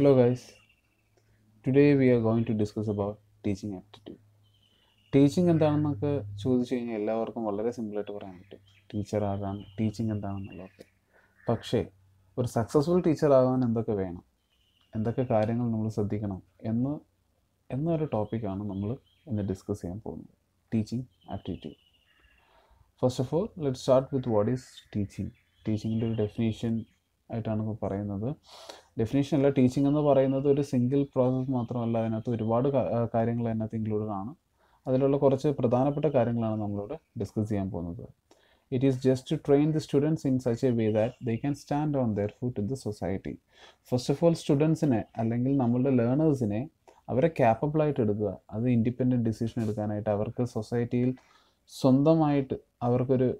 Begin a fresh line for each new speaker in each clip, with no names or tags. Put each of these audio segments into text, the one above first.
hello guys today we are going to discuss about teaching aptitude teaching എന്താണെന്നൊക്കെ ചോദിച്ചു കഴിഞ്ഞാൽ എല്ലാവർക്കും വളരെ സിമ്പിളായിട്ട് പറയാൻ പറ്റും ടീച്ചർ ആകാൻ ടീച്ചിങ് എന്താണെന്നുള്ളതൊക്കെ പക്ഷേ ഒരു സക്സസ്ഫുൾ ടീച്ചർ ആകാൻ എന്തൊക്കെ വേണം എന്തൊക്കെ കാര്യങ്ങൾ നമ്മൾ ശ്രദ്ധിക്കണം എന്ന് എന്നൊരു ടോപ്പിക്കാണ് നമ്മൾ ഇന്ന് ഡിസ്കസ് ചെയ്യാൻ പോകുന്നത് teaching aptitude first of all let start with what is teaching ടീച്ചിങ്ങിൻ്റെ ഒരു ഡെഫിനേഷൻ ആയിട്ടാണ് പറയുന്നത് ഡെഫിനേഷൻ അല്ല ടീച്ചിങ് എന്ന് പറയുന്നത് ഒരു സിംഗിൾ പ്രോസസ്സ് മാത്രമല്ല അതിനകത്ത് ഒരുപാട് കാര്യങ്ങൾ അതിനകത്ത് ഇൻക്ലൂഡഡ് ആണ് അതിലുള്ള കുറച്ച് പ്രധാനപ്പെട്ട കാര്യങ്ങളാണ് നമ്മളിവിടെ ഡിസ്കസ് ചെയ്യാൻ പോകുന്നത് it is just to train the students in such a way that they can stand on their foot in the society first of all സ്റ്റുഡൻസിനെ അല്ലെങ്കിൽ നമ്മളുടെ ലേണേഴ്സിനെ അവരെ ക്യാപ്പബിളായിട്ട് എടുക്കുക അത് ഇൻഡിപെൻഡൻറ്റ് ഡിസിഷൻ എടുക്കാനായിട്ട് അവർക്ക് സൊസൈറ്റിയിൽ സ്വന്തമായിട്ട് അവർക്കൊരു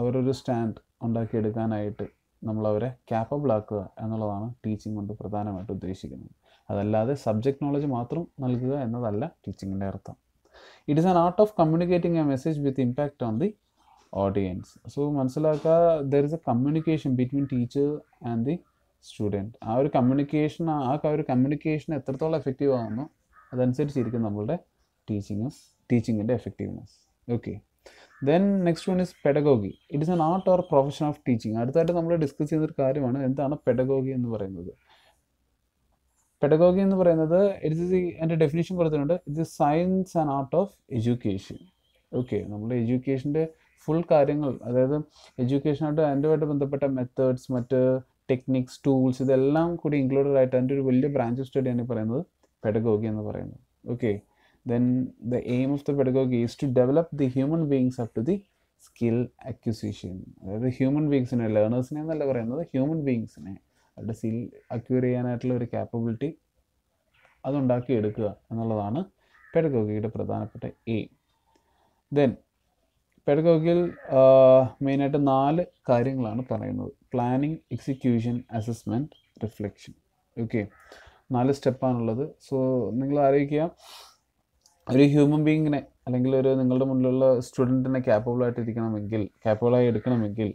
അവരൊരു സ്റ്റാൻഡ് ഉണ്ടാക്കിയെടുക്കാനായിട്ട് നമ്മളവരെ ക്യാപ്പബിൾ ആക്കുക എന്നുള്ളതാണ് ടീച്ചിങ് കൊണ്ട് പ്രധാനമായിട്ട് ഉദ്ദേശിക്കുന്നത് അതല്ലാതെ സബ്ജക്റ്റ് നോളജ് മാത്രം നൽകുക എന്നതല്ല ടീച്ചിങ്ങിൻ്റെ അർത്ഥം it is an art of communicating a message with impact on the audience so മനസ്സിലാക്കുക there is a communication between teacher and the student ആ ഒരു കമ്മ്യൂണിക്കേഷൻ ആ ഒരു കമ്മ്യൂണിക്കേഷൻ എത്രത്തോളം എഫക്റ്റീവ് ആകുന്നു അതനുസരിച്ചിരിക്കും നമ്മളുടെ ടീച്ചിങ്സ് ടീച്ചിങ്ങിൻ്റെ effectiveness okay then next one is pedagogy it is an art or profession of teaching അടുത്തായിട്ട് നമ്മൾ ഡിസ്കസ് ചെയ്യുന്നൊരു കാര്യമാണ് എന്താണ് പെഡഗോഗി എന്ന് പറയുന്നത് പെഡഗോഗി എന്ന് പറയുന്നത് ഇറ്റ് ഇസ് എൻ്റെ ഡെഫിനേഷൻ കൊടുത്തിട്ടുണ്ട് it is science and art of education okay നമ്മൾ എഡ്യൂക്കേഷൻ്റെ ഫുൾ കാര്യങ്ങൾ അതായത് എഡ്യൂക്കേഷനായിട്ട് അതിൻ്റെതായിട്ട് ബന്ധപ്പെട്ട മെത്തേഡ്സ് മറ്റ് ടെക്നിക്സ് ടൂൾസ് ഇതെല്ലാം കൂടി ഇൻക്ലൂഡഡ് ആയിട്ട് അതിൻ്റെ ഒരു വലിയ ബ്രാഞ്ച് സ്റ്റഡിയാണ് ഈ പറയുന്നത് പെഡഗോഗി എന്ന് പറയുന്നത് okay then the aim of the pedagogy is to develop the human beings up to the skill acquisition അതായത് ഹ്യൂമൻ ബീങ്സിനെ ലേണേഴ്സിനെ എന്നല്ല പറയുന്നത് ഹ്യൂമൻ ബീങ്സിനെ അവരുടെ സ്കിൽ അക്വയർ ചെയ്യാനായിട്ടുള്ള ഒരു ക്യാപ്പബിലിറ്റി അതുണ്ടാക്കി എടുക്കുക എന്നുള്ളതാണ് പെഡഗോഗിയുടെ പ്രധാനപ്പെട്ട എയിം ദെൻ പെഡഗോഗിയിൽ മെയിനായിട്ട് നാല് കാര്യങ്ങളാണ് പറയുന്നത് planning execution assessment reflection okay നാല് സ്റ്റെപ്പാണുള്ളത് സോ നിങ്ങൾ ആലോചിക്കുക ഒരു ഹ്യൂമൻ ബീങ്ങിനെ അല്ലെങ്കിൽ ഒരു നിങ്ങളുടെ മുന്നിലുള്ള സ്റ്റുഡൻറ്റിനെ ആയിട്ട് ഇരിക്കണമെങ്കിൽ ക്യാപ്പബിളായി എടുക്കണമെങ്കിൽ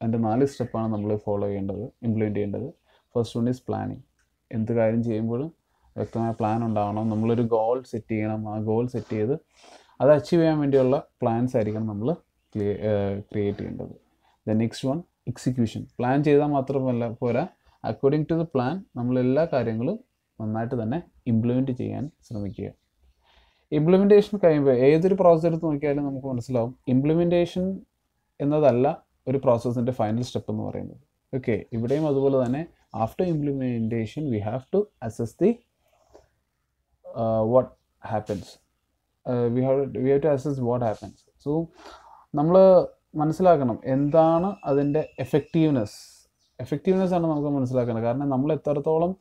അതിൻ്റെ നാല് സ്റ്റെപ്പാണ് നമ്മൾ ഫോളോ ചെയ്യേണ്ടത് ഇംപ്ലിമെൻറ്റ് ചെയ്യേണ്ടത് ഫസ്റ്റ് വൺ ഈസ് പ്ലാനിങ് എന്ത് കാര്യം ചെയ്യുമ്പോഴും വ്യക്തമായ പ്ലാൻ ഉണ്ടാവണം നമ്മളൊരു ഗോൾ സെറ്റ് ചെയ്യണം ആ ഗോൾ സെറ്റ് ചെയ്ത് അത് അച്ചീവ് ചെയ്യാൻ വേണ്ടിയുള്ള പ്ലാൻസ് ആയിരിക്കണം നമ്മൾ ക്രിയേറ്റ് ചെയ്യേണ്ടത് the next one execution plan ചെയ്താൽ മാത്രമല്ല പോരാ അക്കോർഡിംഗ് ടു ദ പ്ലാൻ നമ്മൾ എല്ലാ കാര്യങ്ങളും നന്നായിട്ട് തന്നെ ഇംപ്ലിമെൻറ്റ് ചെയ്യാൻ ശ്രമിക്കുക ഇംപ്ലിമെൻറ്റേഷൻ കഴിയുമ്പോൾ ഏതൊരു പ്രോസസ്സ് എടുത്ത് നോക്കിയാലും നമുക്ക് മനസ്സിലാവും ഇംപ്ലിമെൻറ്റേഷൻ എന്നതല്ല ഒരു പ്രോസസ്സിൻ്റെ ഫൈനൽ സ്റ്റെപ്പ് എന്ന് പറയുന്നത് ഓക്കെ ഇവിടെയും അതുപോലെ തന്നെ after implementation we have to assess the what happens we have we have to assess what happens so നമ്മൾ മനസ്സിലാക്കണം എന്താണ് അതിൻ്റെ എഫക്റ്റീവ്നെസ് എഫക്റ്റീവ്നെസ് ആണ് നമുക്ക് മനസ്സിലാക്കേണ്ടത് കാരണം നമ്മൾ എത്രത്തോളം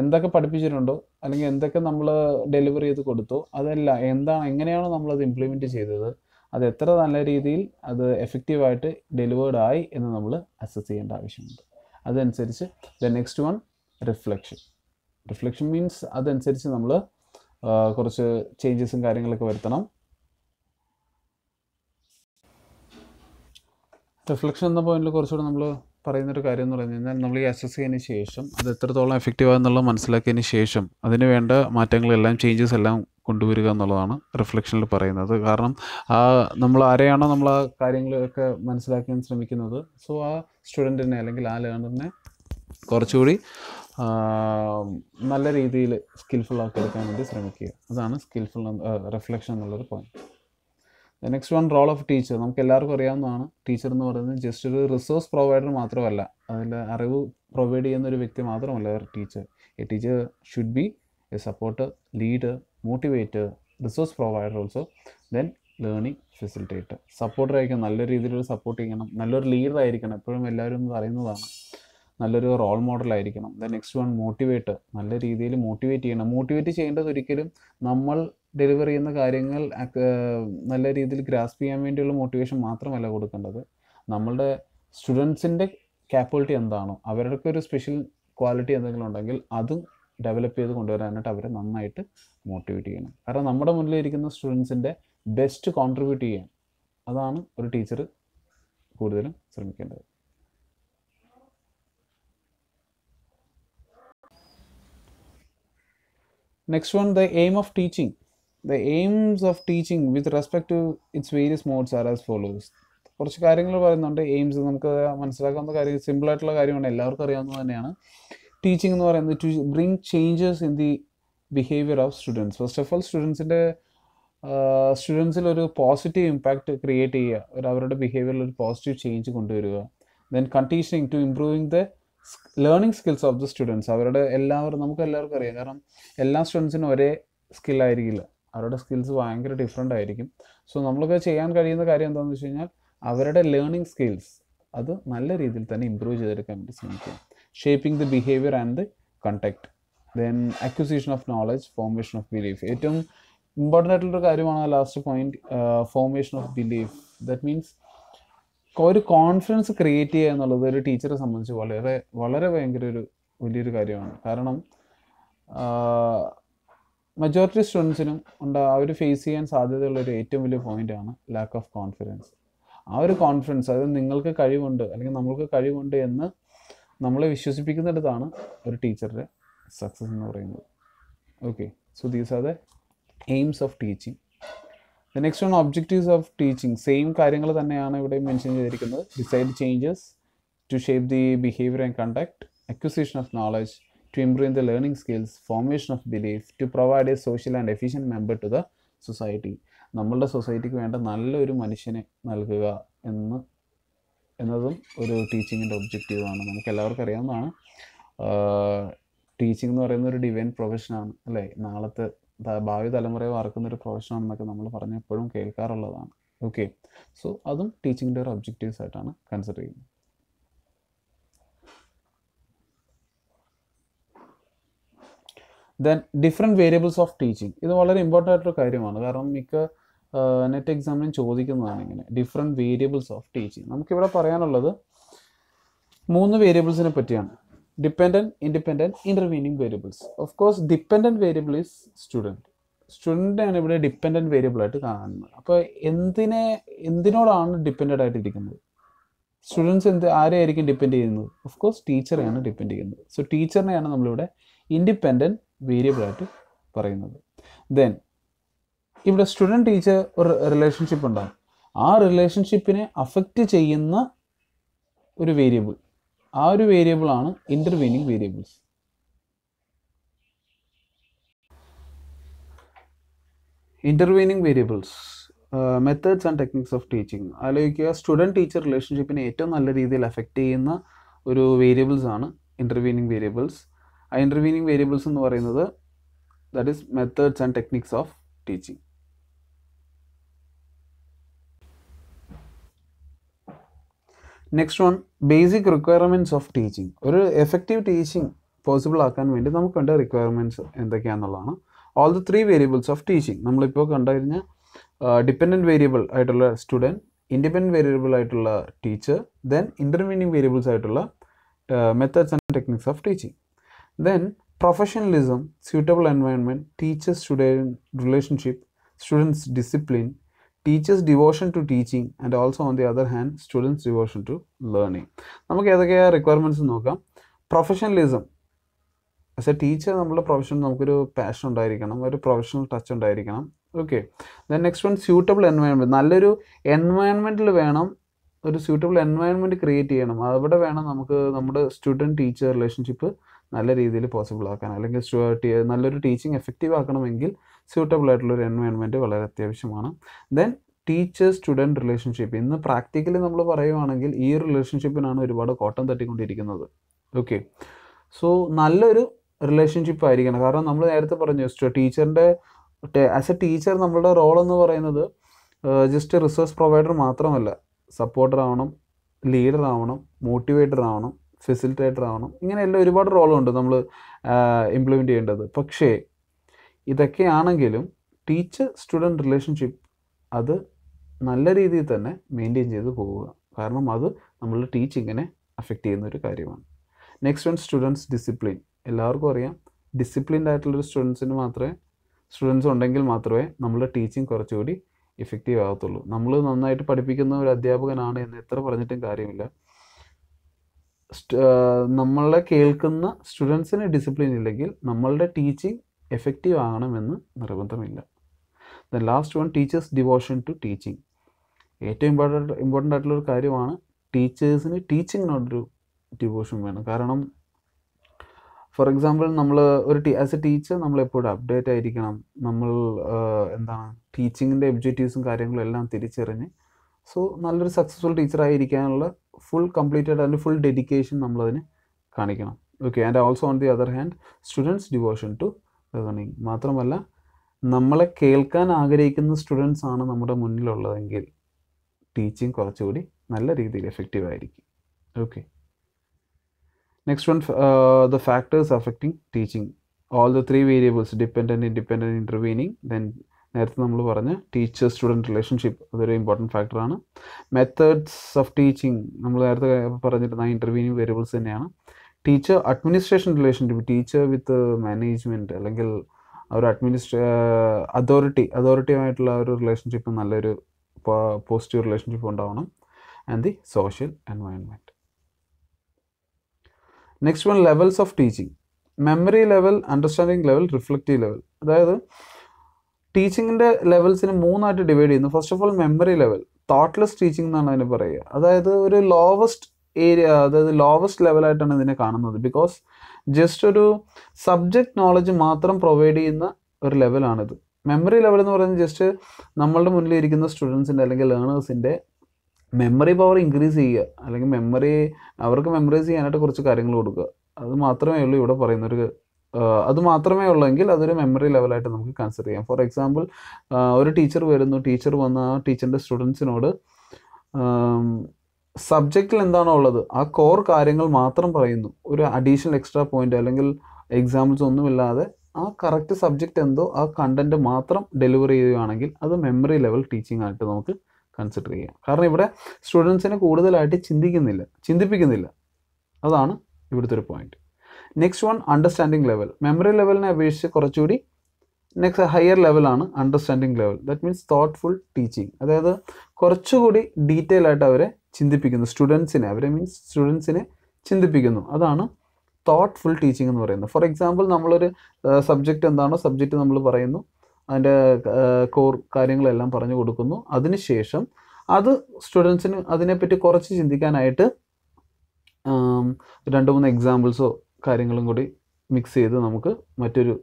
എന്തൊക്കെ പഠിപ്പിച്ചിട്ടുണ്ടോ അല്ലെങ്കിൽ എന്തൊക്കെ നമ്മൾ ഡെലിവറി ചെയ്ത് കൊടുത്തോ അതല്ല എന്താണ് എങ്ങനെയാണോ നമ്മളത് ഇംപ്ലിമെൻറ്റ് ചെയ്തത് അത് എത്ര നല്ല രീതിയിൽ അത് എഫക്റ്റീവായിട്ട് ഡെലിവേർഡ് ആയി എന്ന് നമ്മൾ അസസ് ചെയ്യേണ്ട ആവശ്യമുണ്ട് അതനുസരിച്ച് the next one reflection reflection means അതനുസരിച്ച് നമ്മൾ കുറച്ച് ചേഞ്ചസും കാര്യങ്ങളൊക്കെ വരുത്തണം റിഫ്ലക്ഷൻ എന്ന പോയിന്റിൽ കുറച്ചുകൂടെ നമ്മൾ പറയുന്നൊരു കാര്യം എന്ന് പറഞ്ഞു കഴിഞ്ഞാൽ നമ്മൾ ഈ അസസ് ചെയ്തതിന് ശേഷം അത് എത്രത്തോളം എഫക്റ്റീവ് ആകുന്നുള്ള മനസ്സിലാക്കിയതിന് ശേഷം അതിന് വേണ്ട മാറ്റങ്ങളെല്ലാം ചേഞ്ചസ് എല്ലാം കൊണ്ടുവരിക എന്നുള്ളതാണ് റിഫ്ലക്ഷനിൽ പറയുന്നത് കാരണം ആ നമ്മൾ ആരെയാണോ നമ്മൾ ആ കാര്യങ്ങളൊക്കെ മനസ്സിലാക്കാൻ ശ്രമിക്കുന്നത് സോ ആ സ്റ്റുഡൻറ്റിനെ അല്ലെങ്കിൽ ആ ലേണറിനെ കുറച്ചുകൂടി നല്ല രീതിയിൽ സ്കിൽഫുൾ ആക്കി എടുക്കാൻ വേണ്ടി ശ്രമിക്കുക അതാണ് സ്കിൽഫുൾ റിഫ്ലക്ഷൻ എന്നുള്ളൊരു point next one role of teacher നമുക്ക് എല്ലാവർക്കും അറിയാവുന്നതാണ് ടീച്ചർ എന്ന് പറയുന്നത് ജസ്റ്റ് ഒരു റിസോഴ്സ് പ്രൊവൈഡർ മാത്രമല്ല അതിൽ അറിവ് പ്രൊവൈഡ് ചെയ്യുന്ന ഒരു വ്യക്തി മാത്രമല്ല ഒരു teacher a teacher should be a support lead motivate resource provider also then learning facilitator സപ്പോർട്ടറായിരിക്കണം നല്ല രീതിയിലൊരു സപ്പോർട്ട് ചെയ്യണം നല്ലൊരു ലീഡർ ആയിരിക്കണം എപ്പോഴും എല്ലാവരും പറയുന്നതാണ് നല്ലൊരു റോൾ മോഡൽ ആയിരിക്കണം ദ നെക്സ്റ്റ് വൺ മോട്ടിവേറ്റ് നല്ല രീതിയിൽ മോട്ടിവേറ്റ് ചെയ്യണം മോട്ടിവേറ്റ് ചെയ്യേണ്ടത് ഒരിക്കലും നമ്മൾ ഡെലിവർ ചെയ്യുന്ന കാര്യങ്ങൾ നല്ല രീതിയിൽ ഗ്രാസ്പ് ചെയ്യാൻ വേണ്ടിയുള്ള മോട്ടിവേഷൻ മാത്രമല്ല കൊടുക്കേണ്ടത് നമ്മളുടെ സ്റ്റുഡൻസിൻ്റെ ക്യാപ്പബിലിറ്റി എന്താണോ അവർക്ക് ഒരു സ്പെഷ്യൽ ക്വാളിറ്റി എന്തെങ്കിലും ഉണ്ടെങ്കിൽ അതും ഡെവലപ്പ് ചെയ്ത് കൊണ്ടുവരാനായിട്ട് അവരെ നന്നായിട്ട് മോട്ടിവേറ്റ് ചെയ്യണം കാരണം നമ്മുടെ മുന്നിലിരിക്കുന്ന സ്റ്റുഡൻസിൻ്റെ ബെസ്റ്റ് കോൺട്രിബ്യൂട്ട് ചെയ്യാൻ അതാണ് ഒരു ടീച്ചർ കൂടുതലും ശ്രമിക്കേണ്ടത് next one the aim of teaching the aims of teaching with respect to its various modes are as follows. കുറച്ച് കാര്യങ്ങൾ പറയുന്നുണ്ട് എയിംസ് നമുക്ക് മനസ്സിലാക്കാവുന്ന കാര്യം സിമ്പിളായിട്ടുള്ള കാര്യമാണ് എല്ലാവർക്കും അറിയാവുന്നത് തന്നെയാണ് ടീച്ചിങ് എന്ന് പറയുന്നത് to bring changes in the behaviour of students first of all സ്റ്റുഡൻസിൻ്റെ സ്റ്റുഡൻസിൽ ഒരു പോസിറ്റീവ് ഇമ്പാക്റ്റ് ക്രിയേറ്റ് ചെയ്യുക ഒരു അവരുടെ ബിഹേവിയറിൽ ഒരു പോസിറ്റീവ് ചേഞ്ച് കൊണ്ടുവരിക then conditioning to improving the learning skills of the students അവരുടെ എല്ലാവരും നമുക്ക് എല്ലാവർക്കും അറിയാം കാരണം എല്ലാ സ്റ്റുഡൻസിനും ഒരേ സ്കില്ലായിരിക്കില്ല അവരുടെ സ്കിൽസ് ഭയങ്കര ഡിഫറെൻ്റ് ആയിരിക്കും സോ നമ്മൾക്ക് ചെയ്യാൻ കഴിയുന്ന കാര്യം എന്താണെന്ന് വെച്ച് കഴിഞ്ഞാൽ അവരുടെ ലേണിംഗ് സ്കിൽസ് അത് നല്ല രീതിയിൽ തന്നെ ഇമ്പ്രൂവ് ചെയ്തെടുക്കാൻ വേണ്ടി ശ്രമിക്കുക shaping the behaviour and the conduct then acquisition of knowledge formation of belief ഏറ്റവും ഇമ്പോർട്ടൻ്റ് ആയിട്ടുള്ളൊരു കാര്യമാണ് last point formation of belief that means ഒരു കോൺഫിഡൻസ് ക്രിയേറ്റ് ചെയ്യുക എന്നുള്ളത് ഒരു ടീച്ചറെ സംബന്ധിച്ച് വളരെ വളരെ ഭയങ്കര ഒരു വലിയൊരു കാര്യമാണ് കാരണം uh, മെജോറിറ്റി സ്റ്റുഡൻസിനും ഉണ്ട് അവർ ഫേസ് ചെയ്യാൻ സാധ്യതയുള്ള ഒരു ഏറ്റവും വലിയ പോയിൻ്റാണ് ലാക്ക് ഓഫ് കോൺഫിഡൻസ് ആ ഒരു കോൺഫിഡൻസ് അത് നിങ്ങൾക്ക് കഴിവുണ്ട് അല്ലെങ്കിൽ നമ്മൾക്ക് കഴിവുണ്ട് എന്ന് നമ്മളെ വിശ്വസിപ്പിക്കുന്നിടത്താണ് ഒരു ടീച്ചറുടെ സക്സസ് എന്ന് പറയുന്നത് okay so these are the aims of teaching the next one objectives of teaching same കാര്യങ്ങൾ തന്നെയാണ് ഇവിടെ മെൻഷൻ ചെയ്തിരിക്കുന്നത് decide changes to shape the behaviour and conduct acquisition of knowledge to improve the learning skills, formation of belief, to provide a social and efficient member to the society. നമ്മളുടെ സൊസൈറ്റിക്ക് വേണ്ട നല്ലൊരു മനുഷ്യനെ നൽകുക എന്ന് എന്നതും ഒരു ടീച്ചിങ്ങിൻ്റെ ഒബ്ജക്റ്റീവാണ് നമുക്ക് എല്ലാവർക്കും അറിയാവുന്നതാണ് ടീച്ചിങ് എന്ന് പറയുന്ന ഒരു ഡിവൈൻ പ്രൊഫഷനാണ് അല്ലേ നാളത്തെ ഭാവി തലമുറയെ വാർക്കുന്ന ഒരു പ്രൊഫഷനാണെന്നൊക്കെ നമ്മൾ പറഞ്ഞ എപ്പോഴും കേൾക്കാറുള്ളതാണ് ഓക്കെ സോ അതും ടീച്ചിങ്ങിൻ്റെ ഒരു ഒബ്ജക്റ്റീവ്സ് ആയിട്ടാണ് കൺസിഡർ ചെയ്യുന്നത് then different variables of teaching ഇത് വളരെ ഇമ്പോർട്ടൻ്റ് ആയിട്ടൊരു കാര്യമാണ് കാരണം മിക്ക നെറ്റ് എക്സാമിനും ചോദിക്കുന്നതാണ് ഇങ്ങനെ ഡിഫറെൻറ്റ് വേരിയബിൾസ് ഓഫ് ടീച്ചിങ് നമുക്കിവിടെ പറയാനുള്ളത് മൂന്ന് വേരിയബിൾസിനെ പറ്റിയാണ് dependent independent intervening variables of course dependent variable is student സ്റ്റുഡൻ്റാണ് ഇവിടെ ഡിപ്പെൻഡൻറ്റ് വേരിയബിളായിട്ട് കാണുന്നത് അപ്പോൾ എന്തിനെ എന്തിനോടാണ് ഡിപ്പെൻഡ് ആയിട്ടിരിക്കുന്നത് സ്റ്റുഡൻസ് എന്ത് ആരെയായിരിക്കും ഡിപ്പെൻഡ് ചെയ്യുന്നത് ഓഫ് കോഴ്സ് ടീച്ചറെയാണ് ഡിപ്പെൻഡ് ചെയ്യുന്നത് സോ ടീച്ചറിനെയാണ് നമ്മളിവിടെ ഇൻഡിപെൻഡൻറ്റ് വേരിയബിളായിട്ട് പറയുന്നത് ദെൻ ഇവിടെ സ്റ്റുഡൻറ് ടീച്ചർ ഒരു റിലേഷൻഷിപ്പ് ഉണ്ടാകും ആ റിലേഷൻഷിപ്പിനെ അഫക്റ്റ് ചെയ്യുന്ന ഒരു വേരിയബിൾ ആ ഒരു വേരിയബിളാണ് intervening variables intervening variables methods and techniques of teaching ആലോചിക്കുക സ്റ്റുഡൻറ് ടീച്ചർ റിലേഷൻഷിപ്പിനെ ഏറ്റവും നല്ല രീതിയിൽ അഫക്റ്റ് ചെയ്യുന്ന ഒരു വേരിയബിൾസ് ആണ് ഇൻ്റർവീനിങ് വേരിയബിൾസ് ഇൻ്റർവീനിങ് വേരിയബിൾസ് എന്ന് പറയുന്നത് that is methods and techniques of teaching next one basic requirements of teaching ഒരു എഫക്റ്റീവ് ടീച്ചിങ് പോസിബിൾ ആക്കാൻ വേണ്ടി നമുക്ക് കണ്ട റിക്വയർമെൻറ്റ്സ് എന്തൊക്കെയാണെന്നുള്ളതാണ് all the three variables of teaching നമ്മളിപ്പോൾ കണ്ടു കഴിഞ്ഞാൽ ഡിപ്പെൻഡൻറ്റ് വേരിയബിൾ ആയിട്ടുള്ള സ്റ്റുഡൻറ്റ് ഇൻഡിപെൻഡൻറ്റ് വേരിയബിൾ ആയിട്ടുള്ള ടീച്ചർ ദെൻ ഇൻ്റർവീനിങ് വേരിയബിൾസ് ആയിട്ടുള്ള methods and techniques of teaching then professionalism suitable environment, teachers student relationship students discipline teachers devotion to teaching and also on the other hand students devotion to learning നമുക്ക് ഏതൊക്കെയാണ് requirements നോക്കാം professionalism as a teacher നമ്മുടെ profession നമുക്കൊരു passion ഉണ്ടായിരിക്കണം ഒരു professional touch ഉണ്ടായിരിക്കണം okay then next one suitable environment നല്ലൊരു എൻവയൺമെൻറ്റിൽ വേണം ഒരു സ്യൂട്ടബിൾ എൻവയൺമെൻറ്റ് ക്രിയേറ്റ് ചെയ്യണം അവിടെ വേണം നമുക്ക് നമ്മുടെ സ്റ്റുഡൻറ്റ് ടീച്ചർ റിലേഷൻഷിപ്പ് നല്ല രീതിയിൽ പോസിബിൾ ആക്കാൻ അല്ലെങ്കിൽ നല്ലൊരു ടീച്ചിങ് എഫക്റ്റീവ് ആക്കണമെങ്കിൽ സ്യൂട്ടബിൾ ആയിട്ടുള്ള ഒരു എൻവയോൺമെൻറ്റ് വളരെ അത്യാവശ്യമാണ് ദെൻ ടീച്ചർ സ്റ്റുഡൻറ് റിലേഷൻഷിപ്പ് ഇന്ന് പ്രാക്ടിക്കലി നമ്മൾ പറയുവാണെങ്കിൽ ഈ റിലേഷൻഷിപ്പിനാണ് ഒരുപാട് കോട്ടം തട്ടിക്കൊണ്ടിരിക്കുന്നത് ഓക്കെ സോ നല്ലൊരു റിലേഷൻഷിപ്പ് ആയിരിക്കണം കാരണം നമ്മൾ നേരത്തെ പറഞ്ഞു ടീച്ചറിൻ്റെ ആസ് എ ടീച്ചർ നമ്മളുടെ റോൾ എന്ന് പറയുന്നത് ജസ്റ്റ് റിസോഴ്സ് പ്രൊവൈഡർ മാത്രമല്ല സപ്പോർട്ടർ ആവണം ലീഡർ ആവണം മോട്ടിവേറ്റർ ആവണം ഫെസിലിറ്റേറ്റർ ആവണം ഇങ്ങനെയെല്ലാം ഒരുപാട് റോളുണ്ട് നമ്മൾ ഇംപ്ലിമെൻ്റ് ചെയ്യേണ്ടത് പക്ഷേ ഇതൊക്കെയാണെങ്കിലും ടീച്ചർ സ്റ്റുഡൻറ്റ് റിലേഷൻഷിപ്പ് അത് നല്ല രീതിയിൽ തന്നെ മെയിൻറ്റെയിൻ ചെയ്ത് പോവുക കാരണം അത് നമ്മളുടെ ടീച്ചിങ്ങിനെ അഫക്റ്റ് ചെയ്യുന്ന ഒരു കാര്യമാണ് നെക്സ്റ്റ് വൺ സ്റ്റുഡൻസ് ഡിസിപ്ലിൻ എല്ലാവർക്കും അറിയാം ഡിസിപ്ലിൻഡ് ആയിട്ടുള്ളൊരു സ്റ്റുഡൻസിന് മാത്രമേ സ്റ്റുഡൻസ് ഉണ്ടെങ്കിൽ മാത്രമേ നമ്മളുടെ ടീച്ചിങ് കുറച്ചുകൂടി ഇഫക്റ്റീവ് ആകത്തുള്ളൂ നമ്മൾ നന്നായിട്ട് പഠിപ്പിക്കുന്ന ഒരു അധ്യാപകനാണ് എന്ന് എത്ര പറഞ്ഞിട്ടും കാര്യമില്ല നമ്മളെ കേൾക്കുന്ന സ്റ്റുഡൻസിന് ഡിസിപ്ലിൻ ഇല്ലെങ്കിൽ നമ്മളുടെ ടീച്ചിങ് എഫക്റ്റീവ് ആകണമെന്ന് നിർബന്ധമില്ല the last one teachers devotion to teaching ഏറ്റവും ഇമ്പോർട്ടൻ്റ് ഇമ്പോർട്ടൻ്റ് ആയിട്ടുള്ള ഒരു കാര്യമാണ് ടീച്ചേഴ്സിന് ടീച്ചിങ്ങിനോടൊരു ഡിവോഷൻ വേണം കാരണം ഫോർ എക്സാമ്പിൾ നമ്മൾ ഒരു ആസ് എ ടീച്ചർ നമ്മൾ എപ്പോഴും അപ്ഡേറ്റ് ആയിരിക്കണം നമ്മൾ എന്താണ് ടീച്ചിങ്ങിൻ്റെ ഒബ്ജക്റ്റീവ്സും കാര്യങ്ങളും എല്ലാം തിരിച്ചറിഞ്ഞ് സോ നല്ലൊരു സക്സസ്ഫുൾ ടീച്ചറായിരിക്കാനുള്ള ഫുൾ കംപ്ലീറ്റഡ് അതിൻ്റെ ഫുൾ ഡെഡിക്കേഷൻ നമ്മളതിന് കാണിക്കണം okay and also on the other hand students devotion to learning മാത്രമല്ല നമ്മളെ കേൾക്കാൻ ആഗ്രഹിക്കുന്ന സ്റ്റുഡൻസ് ആണ് നമ്മുടെ മുന്നിലുള്ളതെങ്കിൽ ടീച്ചിങ് കുറച്ചുകൂടി നല്ല രീതിയിൽ എഫക്റ്റീവ് ആയിരിക്കും okay next one the factors affecting teaching all the three variables dependent independent intervening then നേരത്തെ നമ്മൾ പറഞ്ഞ ടീച്ചർ സ്റ്റുഡൻറ്റ് റിലേഷൻഷിപ്പ് അതൊരു ഇമ്പോർട്ടൻറ്റ് ഫാക്ടറാണ് മെത്തേഡ്സ് ഓഫ് ടീച്ചിങ് നമ്മൾ നേരത്തെ പറഞ്ഞിരുന്ന ഇൻ്റർവ്യൂവിങ് വേരിയബിൾസ് തന്നെയാണ് teacher administration relationship teacher with management അല്ലെങ്കിൽ ഒരു അഡ്മിനിസ്ട്രേ അതോറിറ്റി അതോറിറ്റിയുമായിട്ടുള്ള ഒരു റിലേഷൻഷിപ്പ് നല്ലൊരു പോസിറ്റീവ് റിലേഷൻഷിപ്പ് ഉണ്ടാവണം and the social environment next one levels of teaching memory level understanding level reflective level അതായത് ടീച്ചിങ്ങിൻ്റെ ലെവൽസിന് മൂന്നായിട്ട് ഡിവൈഡ് ചെയ്യുന്നു first of all memory level thoughtless teaching എന്നാണ് അതിന് പറയുക അതായത് ഒരു ലോവസ്റ്റ് ഏരിയ അതായത് ലോവസ്റ്റ് ലെവലായിട്ടാണ് ഇതിനെ കാണുന്നത് ബിക്കോസ് ജസ്റ്റ് ഒരു സബ്ജക്റ്റ് നോളജ് മാത്രം പ്രൊവൈഡ് ചെയ്യുന്ന ഒരു ലെവലാണിത് മെമ്മറി ലെവൽ എന്ന് പറയുന്നത് ജസ്റ്റ് നമ്മളുടെ മുന്നിൽ ഇരിക്കുന്ന സ്റ്റുഡൻസിൻ്റെ അല്ലെങ്കിൽ ലേണേഴ്സിൻ്റെ മെമ്മറി പവർ ഇൻക്രീസ് ചെയ്യുക അല്ലെങ്കിൽ മെമ്മറി അവർക്ക് മെമ്മറൈസ് ചെയ്യാനായിട്ട് കുറച്ച് കാര്യങ്ങൾ കൊടുക്കുക അത് മാത്രമേ ഉള്ളൂ ഇവിടെ പറയുന്നൊരു അത് മാത്രമേ ഉള്ളെങ്കിൽ അതൊരു മെമ്മറി ലെവലായിട്ട് നമുക്ക് കൺസിഡർ ചെയ്യാം ഫോർ എക്സാമ്പിൾ ഒരു ടീച്ചർ വരുന്നു ടീച്ചർ വന്ന ആ ടീച്ചറിൻ്റെ സ്റ്റുഡൻസിനോട് സബ്ജക്റ്റിൽ എന്താണോ ഉള്ളത് ആ കോർ കാര്യങ്ങൾ മാത്രം പറയുന്നു ഒരു അഡീഷണൽ എക്സ്ട്രാ പോയിന്റ് അല്ലെങ്കിൽ എക്സാമ്പിൾസ് ഒന്നുമില്ലാതെ ആ കറക്റ്റ് സബ്ജക്റ്റ് എന്തോ ആ കണ്ടന്റ് മാത്രം ഡെലിവറി ചെയ്യുകയാണെങ്കിൽ അത് മെമ്മറി ലെവൽ ടീച്ചിങ് ആയിട്ട് നമുക്ക് കൺസിഡർ ചെയ്യാം കാരണം ഇവിടെ സ്റ്റുഡൻസിനെ കൂടുതലായിട്ട് ചിന്തിക്കുന്നില്ല ചിന്തിപ്പിക്കുന്നില്ല അതാണ് ഇവിടുത്തെ ഒരു point next one understanding level memory ലെവലിനെ അപേക്ഷിച്ച് കുറച്ചുകൂടി നെക്സ്റ്റ് ഹയർ ലെവലാണ് understanding level that means thoughtful teaching അതായത് കുറച്ചുകൂടി ഡീറ്റെയിൽ ആയിട്ട് അവരെ ചിന്തിപ്പിക്കുന്നു സ്റ്റുഡൻസിനെ അവരെ മീൻസ് സ്റ്റുഡൻസിനെ ചിന്തിപ്പിക്കുന്നു അതാണ് തോട്ട്ഫുൾ ടീച്ചിങ് എന്ന് പറയുന്നത് ഫോർ എക്സാമ്പിൾ നമ്മളൊരു സബ്ജക്റ്റ് എന്താണോ സബ്ജക്റ്റ് നമ്മൾ പറയുന്നു അതിൻ്റെ കോർ കാര്യങ്ങളെല്ലാം പറഞ്ഞു കൊടുക്കുന്നു അതിനുശേഷം അത് സ്റ്റുഡൻസിന് അതിനെപ്പറ്റി കുറച്ച് ചിന്തിക്കാനായിട്ട് രണ്ട് മൂന്ന് എക്സാമ്പിൾസോ കാര്യങ്ങളും കൂടി മിക്സ് ചെയ്ത് നമുക്ക് മറ്റൊരു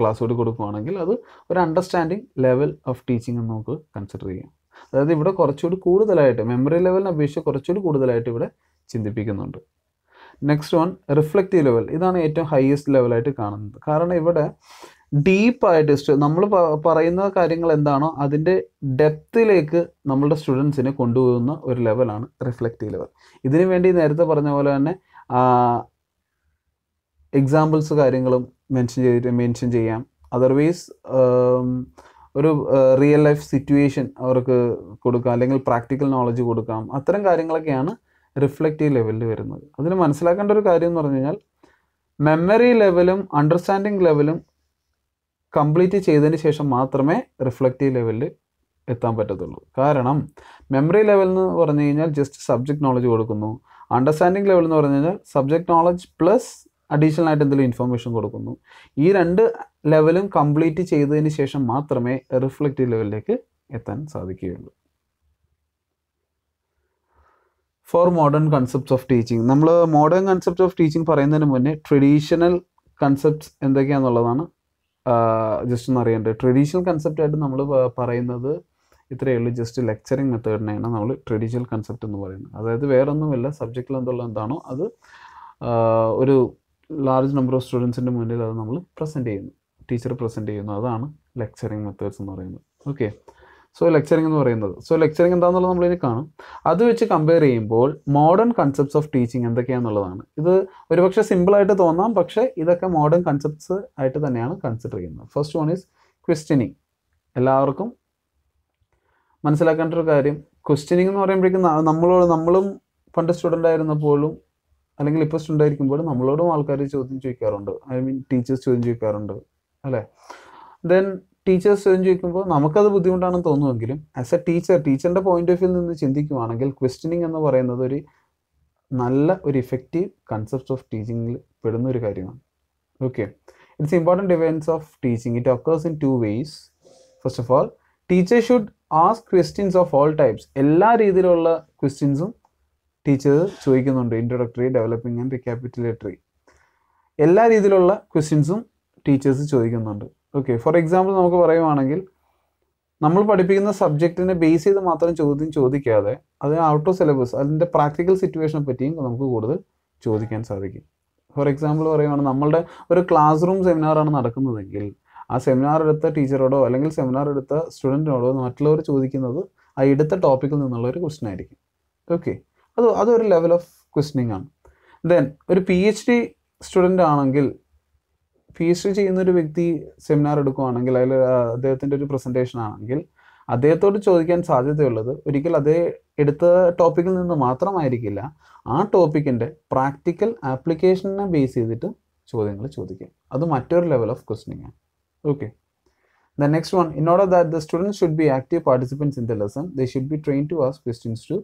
ക്ലാസ് കൂടി കൊടുക്കുവാണെങ്കിൽ അത് ഒരു അണ്ടർസ്റ്റാൻഡിങ് ലെവൽ ഓഫ് ടീച്ചിങ് എന്ന് നമുക്ക് കൺസിഡർ ചെയ്യാം അതായത് ഇവിടെ കുറച്ചുകൂടി കൂടുതലായിട്ട് മെമ്മറി ലെവലിനെ അപേക്ഷിച്ച് കുറച്ചുകൂടി കൂടുതലായിട്ട് ഇവിടെ ചിന്തിപ്പിക്കുന്നുണ്ട് നെക്സ്റ്റ് വൺ റിഫ്ലക്റ്റീവ് ലെവൽ ഇതാണ് ഏറ്റവും ഹയസ്റ്റ് ലെവലായിട്ട് കാണുന്നത് കാരണം ഇവിടെ ഡീപ്പായിട്ട് നമ്മൾ പറയുന്ന കാര്യങ്ങൾ എന്താണോ അതിൻ്റെ ഡെപ്തിലേക്ക് നമ്മളുടെ സ്റ്റുഡൻസിനെ കൊണ്ടുപോകുന്ന ഒരു ലെവലാണ് റിഫ്ലക്റ്റീവ് ലെവൽ ഇതിനു വേണ്ടി നേരത്തെ പറഞ്ഞ പോലെ തന്നെ എക്സാമ്പിൾസ് കാര്യങ്ങളും മെൻഷൻ ചെയ്തിട്ട് മെൻഷൻ ചെയ്യാം അതർവൈസ് ഒരു റിയൽ ലൈഫ് സിറ്റുവേഷൻ അവർക്ക് കൊടുക്കാം അല്ലെങ്കിൽ പ്രാക്ടിക്കൽ നോളജ് കൊടുക്കാം അത്തരം കാര്യങ്ങളൊക്കെയാണ് റിഫ്ലക്റ്റീവ് ലെവലിൽ വരുന്നത് അതിന് മനസ്സിലാക്കേണ്ട ഒരു കാര്യം എന്ന് പറഞ്ഞു കഴിഞ്ഞാൽ മെമ്മറി ലെവലും അണ്ടർസ്റ്റാൻഡിങ് ലെവലും കംപ്ലീറ്റ് ചെയ്തതിന് ശേഷം മാത്രമേ റിഫ്ലക്റ്റീവ് ലെവലിൽ എത്താൻ പറ്റത്തുള്ളൂ കാരണം മെമ്മറി ലെവൽ എന്ന് പറഞ്ഞു കഴിഞ്ഞാൽ ജസ്റ്റ് സബ്ജക്റ്റ് നോളജ് കൊടുക്കുന്നു അണ്ടർസ്റ്റാൻഡിങ് ലെവൽ എന്ന് പറഞ്ഞു കഴിഞ്ഞാൽ സബ്ജക്റ്റ് നോളജ് പ്ലസ് അഡീഷണൽ ആയിട്ട് എന്തെങ്കിലും ഇൻഫർമേഷൻ കൊടുക്കുന്നു ഈ രണ്ട് ലെവലും കംപ്ലീറ്റ് ചെയ്തതിന് ശേഷം മാത്രമേ റിഫ്ലക്റ്റീവ് ലെവലിലേക്ക് എത്താൻ സാധിക്കുകയുള്ളൂ four modern concepts of teaching നമ്മൾ മോഡേൺ കൺസെപ്റ്റ് ഓഫ് ടീച്ചിങ് പറയുന്നതിന് മുന്നേ ട്രഡീഷണൽ കൺസെപ്റ്റ്സ് എന്തൊക്കെയാണെന്നുള്ളതാണ് ജസ്റ്റ് ഒന്ന് അറിയേണ്ടത് ട്രഡീഷണൽ കൺസെപ്റ്റായിട്ട് നമ്മൾ പറയുന്നത് ഇത്രയേ ഉള്ളൂ ജസ്റ്റ് ലെക്ചറിങ് മെത്തേഡിനെയാണ് നമ്മൾ ട്രഡീഷണൽ കൺസെപ്റ്റ് എന്ന് പറയുന്നത് അതായത് വേറൊന്നുമില്ല സബ്ജക്റ്റിൽ എന്തുള്ള എന്താണോ അത് ഒരു ലാർജ് നമ്പർ ഓഫ് സ്റ്റുഡൻസിൻ്റെ മുന്നിൽ അത് നമ്മൾ പ്രസൻറ്റ് ചെയ്യുന്നു ടീച്ചർ പ്രസൻറ്റ് ചെയ്യുന്നു അതാണ് ലെക്ചറിങ് മെത്തേഡ്സ് എന്ന് പറയുന്നത് ഓക്കെ സോ ലെക്ചറിങ് എന്ന് പറയുന്നത് സോ ലെക്ചറിങ് എന്താണെന്നുള്ളത് നമ്മൾ ഇനി കാണും അത് വെച്ച് കമ്പയർ ചെയ്യുമ്പോൾ മോഡേൺ കൺസെപ്റ്റ്സ് ഓഫ് ടീച്ചിങ് എന്തൊക്കെയാണെന്നുള്ളതാണ് ഇത് ഒരുപക്ഷെ സിമ്പിളായിട്ട് തോന്നാം പക്ഷേ ഇതൊക്കെ മോഡേൺ കൺസെപ്റ്റ്സ് ആയിട്ട് തന്നെയാണ് കൺസിഡർ ചെയ്യുന്നത് ഫസ്റ്റ് വൺ ഈസ് ക്വസ്റ്റ്യനിങ് എല്ലാവർക്കും മനസ്സിലാക്കേണ്ട ഒരു കാര്യം ക്വസ്റ്റ്യനിങ് എന്ന് പറയുമ്പോഴേക്കും നമ്മളോട് നമ്മളും പണ്ട് സ്റ്റുഡൻ്റ് ആയിരുന്നപ്പോഴും അല്ലെങ്കിൽ ഇപ്പോൾ സ്റ്റുഡൻ്റ് ആയിരിക്കുമ്പോൾ നമ്മളോടും ആൾക്കാർ ചോദ്യം ചോദിക്കാറുണ്ട് ഐ മീൻ ടീച്ചേഴ്സ് ചോദ്യം ചോദിക്കാറുണ്ട് അല്ലേ ദെൻ ടീച്ചേഴ്സ് ചോദ്യം ചോദിക്കുമ്പോൾ നമുക്കത് ബുദ്ധിമുട്ടാണെന്ന് തോന്നുമെങ്കിലും ആസ് എ ടീച്ചർ ടീച്ചറിൻ്റെ പോയിന്റ് ഓഫ് വ്യൂ നിന്ന് ചിന്തിക്കുവാണെങ്കിൽ ക്വസ്റ്റ്യനിങ് എന്ന് പറയുന്നത് ഒരു നല്ല ഒരു ഇഫക്റ്റീവ് കൺസെപ്റ്റ് ഓഫ് ടീച്ചിങ്ങിൽ പെടുന്ന ഒരു കാര്യമാണ് okay it's important devices of teaching it occurs in two ways first of all teacher should ask questions of all types എല്ലാ രീതിയിലുള്ള ക്വസ്റ്റ്യൻസും ടീച്ചർ ചോദിക്കുന്നുണ്ട് ഇൻട്രൊഡക്ടറി ഡെവലപ്പിംഗ് ആൻഡ് റിക്യാപിറ്റുലേറ്ററി എല്ലാ രീതിയിലുള്ള ക്വസ്റ്റ്യൻസും ടീച്ചേഴ്സ് ചോദിക്കുന്നുണ്ട് ഓക്കെ ഫോർ എക്സാമ്പിൾ നമുക്ക് പറയുവാണെങ്കിൽ നമ്മൾ പഠിപ്പിക്കുന്ന സബ്ജക്റ്റിനെ ബേസ് ചെയ്ത് മാത്രം ചോദ്യം ചോദിക്കാതെ അത് ഔട്ട് ഓഫ് സിലബസ് അതിൻ്റെ പ്രാക്ടിക്കൽ സിറ്റുവേഷനെ പറ്റിയും നമുക്ക് കൂടുതൽ ചോദിക്കാൻ സാധിക്കും ഫോർ എക്സാമ്പിൾ പറയുവാണെങ്കിൽ നമ്മളുടെ ഒരു ക്ലാസ് റൂം സെമിനാറാണ് നടക്കുന്നതെങ്കിൽ ആ സെമിനാർ എടുത്ത ടീച്ചറോടോ അല്ലെങ്കിൽ സെമിനാർ എടുത്ത സ്റ്റുഡൻറ്റിനോടോ മറ്റുള്ളവർ ചോദിക്കുന്നത് ആ എടുത്ത ടോപ്പിക്കിൽ നിന്നുള്ള ഒരു ക്വസ്റ്റ്യൻ ആയിരിക്കും ഓക്കെ അത് അതൊരു ലെവൽ ഓഫ് ക്വസ്റ്റനിങ് ആണ് ദെൻ ഒരു പി എച്ച് ഡി സ്റ്റുഡൻ്റ് ആണെങ്കിൽ പി എച്ച് ഡി ചെയ്യുന്ന ഒരു വ്യക്തി സെമിനാർ എടുക്കുകയാണെങ്കിൽ അതിൽ അദ്ദേഹത്തിൻ്റെ ഒരു പ്രസൻറ്റേഷൻ ആണെങ്കിൽ അദ്ദേഹത്തോട് ചോദിക്കാൻ സാധ്യതയുള്ളത് ഒരിക്കൽ അതേ എടുത്ത ടോപ്പിക്കിൽ നിന്ന് മാത്രമായിരിക്കില്ല ആ ടോപ്പിക്കിൻ്റെ പ്രാക്ടിക്കൽ ആപ്ലിക്കേഷനെ ബേസ് ചെയ്തിട്ട് ചോദ്യങ്ങൾ ചോദിക്കാം അത് മറ്റൊരു ലെവൽ ഓഫ് ക്വസ്റ്റനിങ് ആണ് okay the next one in order that the students should be active participants in the lesson they should be train to ask questions to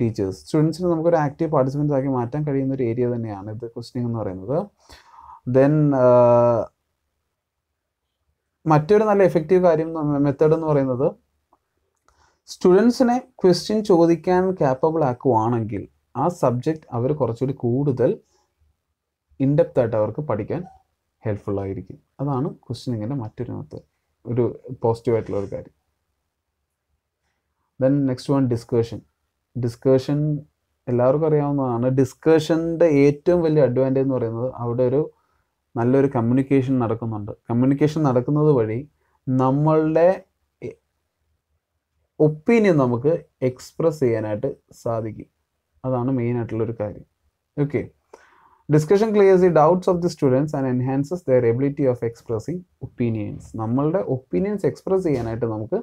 teachers സ്റ്റുഡൻസിനെ നമുക്കൊരു ആക്റ്റീവ് പാർട്ടിസിപ്പൻസ് ആക്കി മാറ്റാൻ കഴിയുന്ന ഒരു ഏരിയ തന്നെയാണ് ഇത് questioning എന്ന് പറയുന്നത് ദെൻ മറ്റൊരു നല്ല എഫക്റ്റീവ് കാര്യം മെത്തേഡ് എന്ന് പറയുന്നത് സ്റ്റുഡൻസിനെ ക്വസ്റ്റ്യൻ ചോദിക്കാൻ ക്യാപ്പബിൾ ആക്കുവാണെങ്കിൽ ആ സബ്ജക്റ്റ് അവർ കുറച്ചുകൂടി കൂടുതൽ ഇൻഡെപ്ത് ആയിട്ട് അവർക്ക് പഠിക്കാൻ ഹെൽപ്ഫുൾ ആയിരിക്കും അതാണ് ക്വസ്റ്റ്യനിങ്ങിൻ്റെ മറ്റൊരു മെത്തേഡ് ഒരു പോസിറ്റീവ് ആയിട്ടുള്ള ഒരു കാര്യം then next one discussion discussion എല്ലാവർക്കും അറിയാവുന്നതാണ് ഡിസ്കഷൻ്റെ ഏറ്റവും വലിയ അഡ്വാൻറ്റേജ് എന്ന് പറയുന്നത് അവിടെ ഒരു നല്ലൊരു കമ്മ്യൂണിക്കേഷൻ നടക്കുന്നുണ്ട് കമ്മ്യൂണിക്കേഷൻ നടക്കുന്നത് വഴി നമ്മളുടെ ഒപ്പീനിയൻ നമുക്ക് എക്സ്പ്രസ് ചെയ്യാനായിട്ട് സാധിക്കും അതാണ് മെയിൻ ഒരു കാര്യം okay discussion clears the doubts of the students and enhances their ability of expressing opinions നമ്മളുടെ ഒപ്പീനിയൻസ് എക്സ്പ്രസ് ചെയ്യാനായിട്ട് നമുക്ക്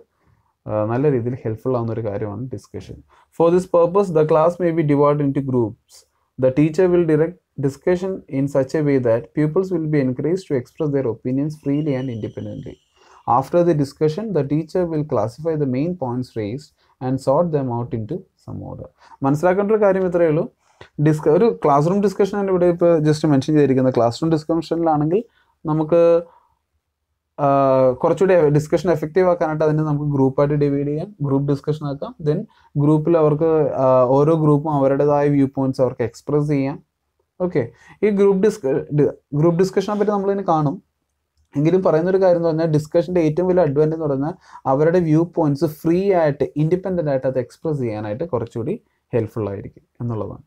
നല്ല രീതിയിൽ ഹെൽപ്ഫുൾ ആവുന്ന ഒരു കാര്യമാണ് discussion for this purpose the class may be divide into groups the teacher will direct discussion in such a way that peoples will be encourage to express their opinions freely and independently after the discussion the teacher will classify the main points raised and sort them out into some order മനസ്സിലാക്കേണ്ട ഒരു കാര്യം ഇത്രയേ ഉള്ളൂ ഡിസ്ക ഒരു class room discussion ഇവിടെ ഇപ്പോൾ just mention ചെയ്തിരിക്കുന്നത് classroom ഡിസ്കഷനിലാണെങ്കിൽ നമുക്ക് കുറച്ചുകൂടി ഡിസ്കഷൻ എഫക്റ്റീവ് ആക്കാനായിട്ട് അതിനെ നമുക്ക് ഗ്രൂപ്പായിട്ട് ഡിവൈഡ് ചെയ്യാം ഗ്രൂപ്പ് ഡിസ്കഷൻ ആക്കാം ദെൻ ഗ്രൂപ്പിൽ അവർക്ക് ഓരോ ഗ്രൂപ്പും അവരുടേതായ വ്യൂ പോയിന്റ്സ് അവർക്ക് എക്സ്പ്രസ് ചെയ്യാം ഓക്കെ ഈ ഗ്രൂപ്പ് ഡിസ്ക ഗ്രൂപ്പ് ഡിസ്കഷനെ പറ്റി നമ്മളിതിന് കാണും എങ്കിലും പറയുന്ന ഒരു കാര്യം എന്ന് പറഞ്ഞാൽ ഡിസ്കഷൻ്റെ ഏറ്റവും വലിയ അഡ്വാൻറ്റേജ് എന്ന് പറഞ്ഞാൽ അവരുടെ വ്യൂ പോയിന്റ്സ് ഫ്രീ ആയിട്ട് ഇൻഡിപെൻഡൻ്റ് ആയിട്ട് അത് എക്സ്പ്രസ് ചെയ്യാനായിട്ട് കുറച്ചുകൂടി ഹെൽപ്ഫുൾ ആയിരിക്കും എന്നുള്ളതാണ്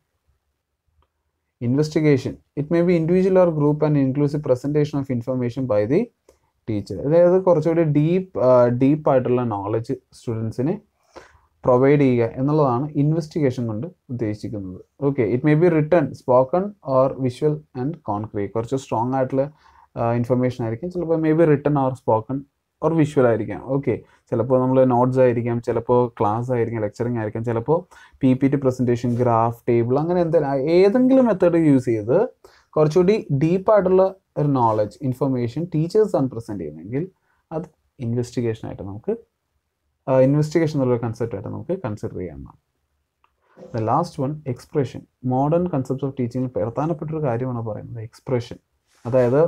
investigation it may be individual or group and inclusive presentation of information by the teacher അതായത് കുറച്ചുകൂടി ഡീപ്പ് ഡീപ്പായിട്ടുള്ള നോളജ് സ്റ്റുഡൻസിന് പ്രൊവൈഡ് ചെയ്യുക എന്നുള്ളതാണ് ഇൻവെസ്റ്റിഗേഷൻ കൊണ്ട് ഉദ്ദേശിക്കുന്നത് okay it may be written spoken or visual and concrete കുറച്ച് സ്ട്രോങ് ആയിട്ടുള്ള ഇൻഫർമേഷൻ ആയിരിക്കും ചിലപ്പോൾ may be written or spoken or visual ആയിരിക്കാം ഓക്കെ ചിലപ്പോൾ നമ്മൾ നോട്ട്സ് ആയിരിക്കാം ചിലപ്പോൾ ക്ലാസ് ആയിരിക്കാം ലെക്ചറിങ് ആയിരിക്കാം ചിലപ്പോൾ P P T presentation graph table അങ്ങനെ എന്തെങ്കിലും ഏതെങ്കിലും മെത്തേഡ് യൂസ് ചെയ്ത് കുറച്ചുകൂടി ഡീപ്പായിട്ടുള്ള ഒരു നോളജ് ഇൻഫർമേഷൻ ടീച്ചേഴ്സാണ് പ്രസൻറ്റ് ചെയ്യുന്നതെങ്കിൽ അത് ഇൻവെസ്റ്റിഗേഷനായിട്ട് നമുക്ക് ഇൻവെസ്റ്റിഗേഷൻ എന്നുള്ളൊരു കൺസെപ്റ്റായിട്ട് നമുക്ക് കൺസിഡർ ചെയ്യാവുന്നതാണ് the last one expression modern concept of ടീച്ചിങ്ങിൽ പ്രധാനപ്പെട്ടൊരു കാര്യമാണ് പറയുന്നത് എക്സ്പ്രഷൻ അതായത്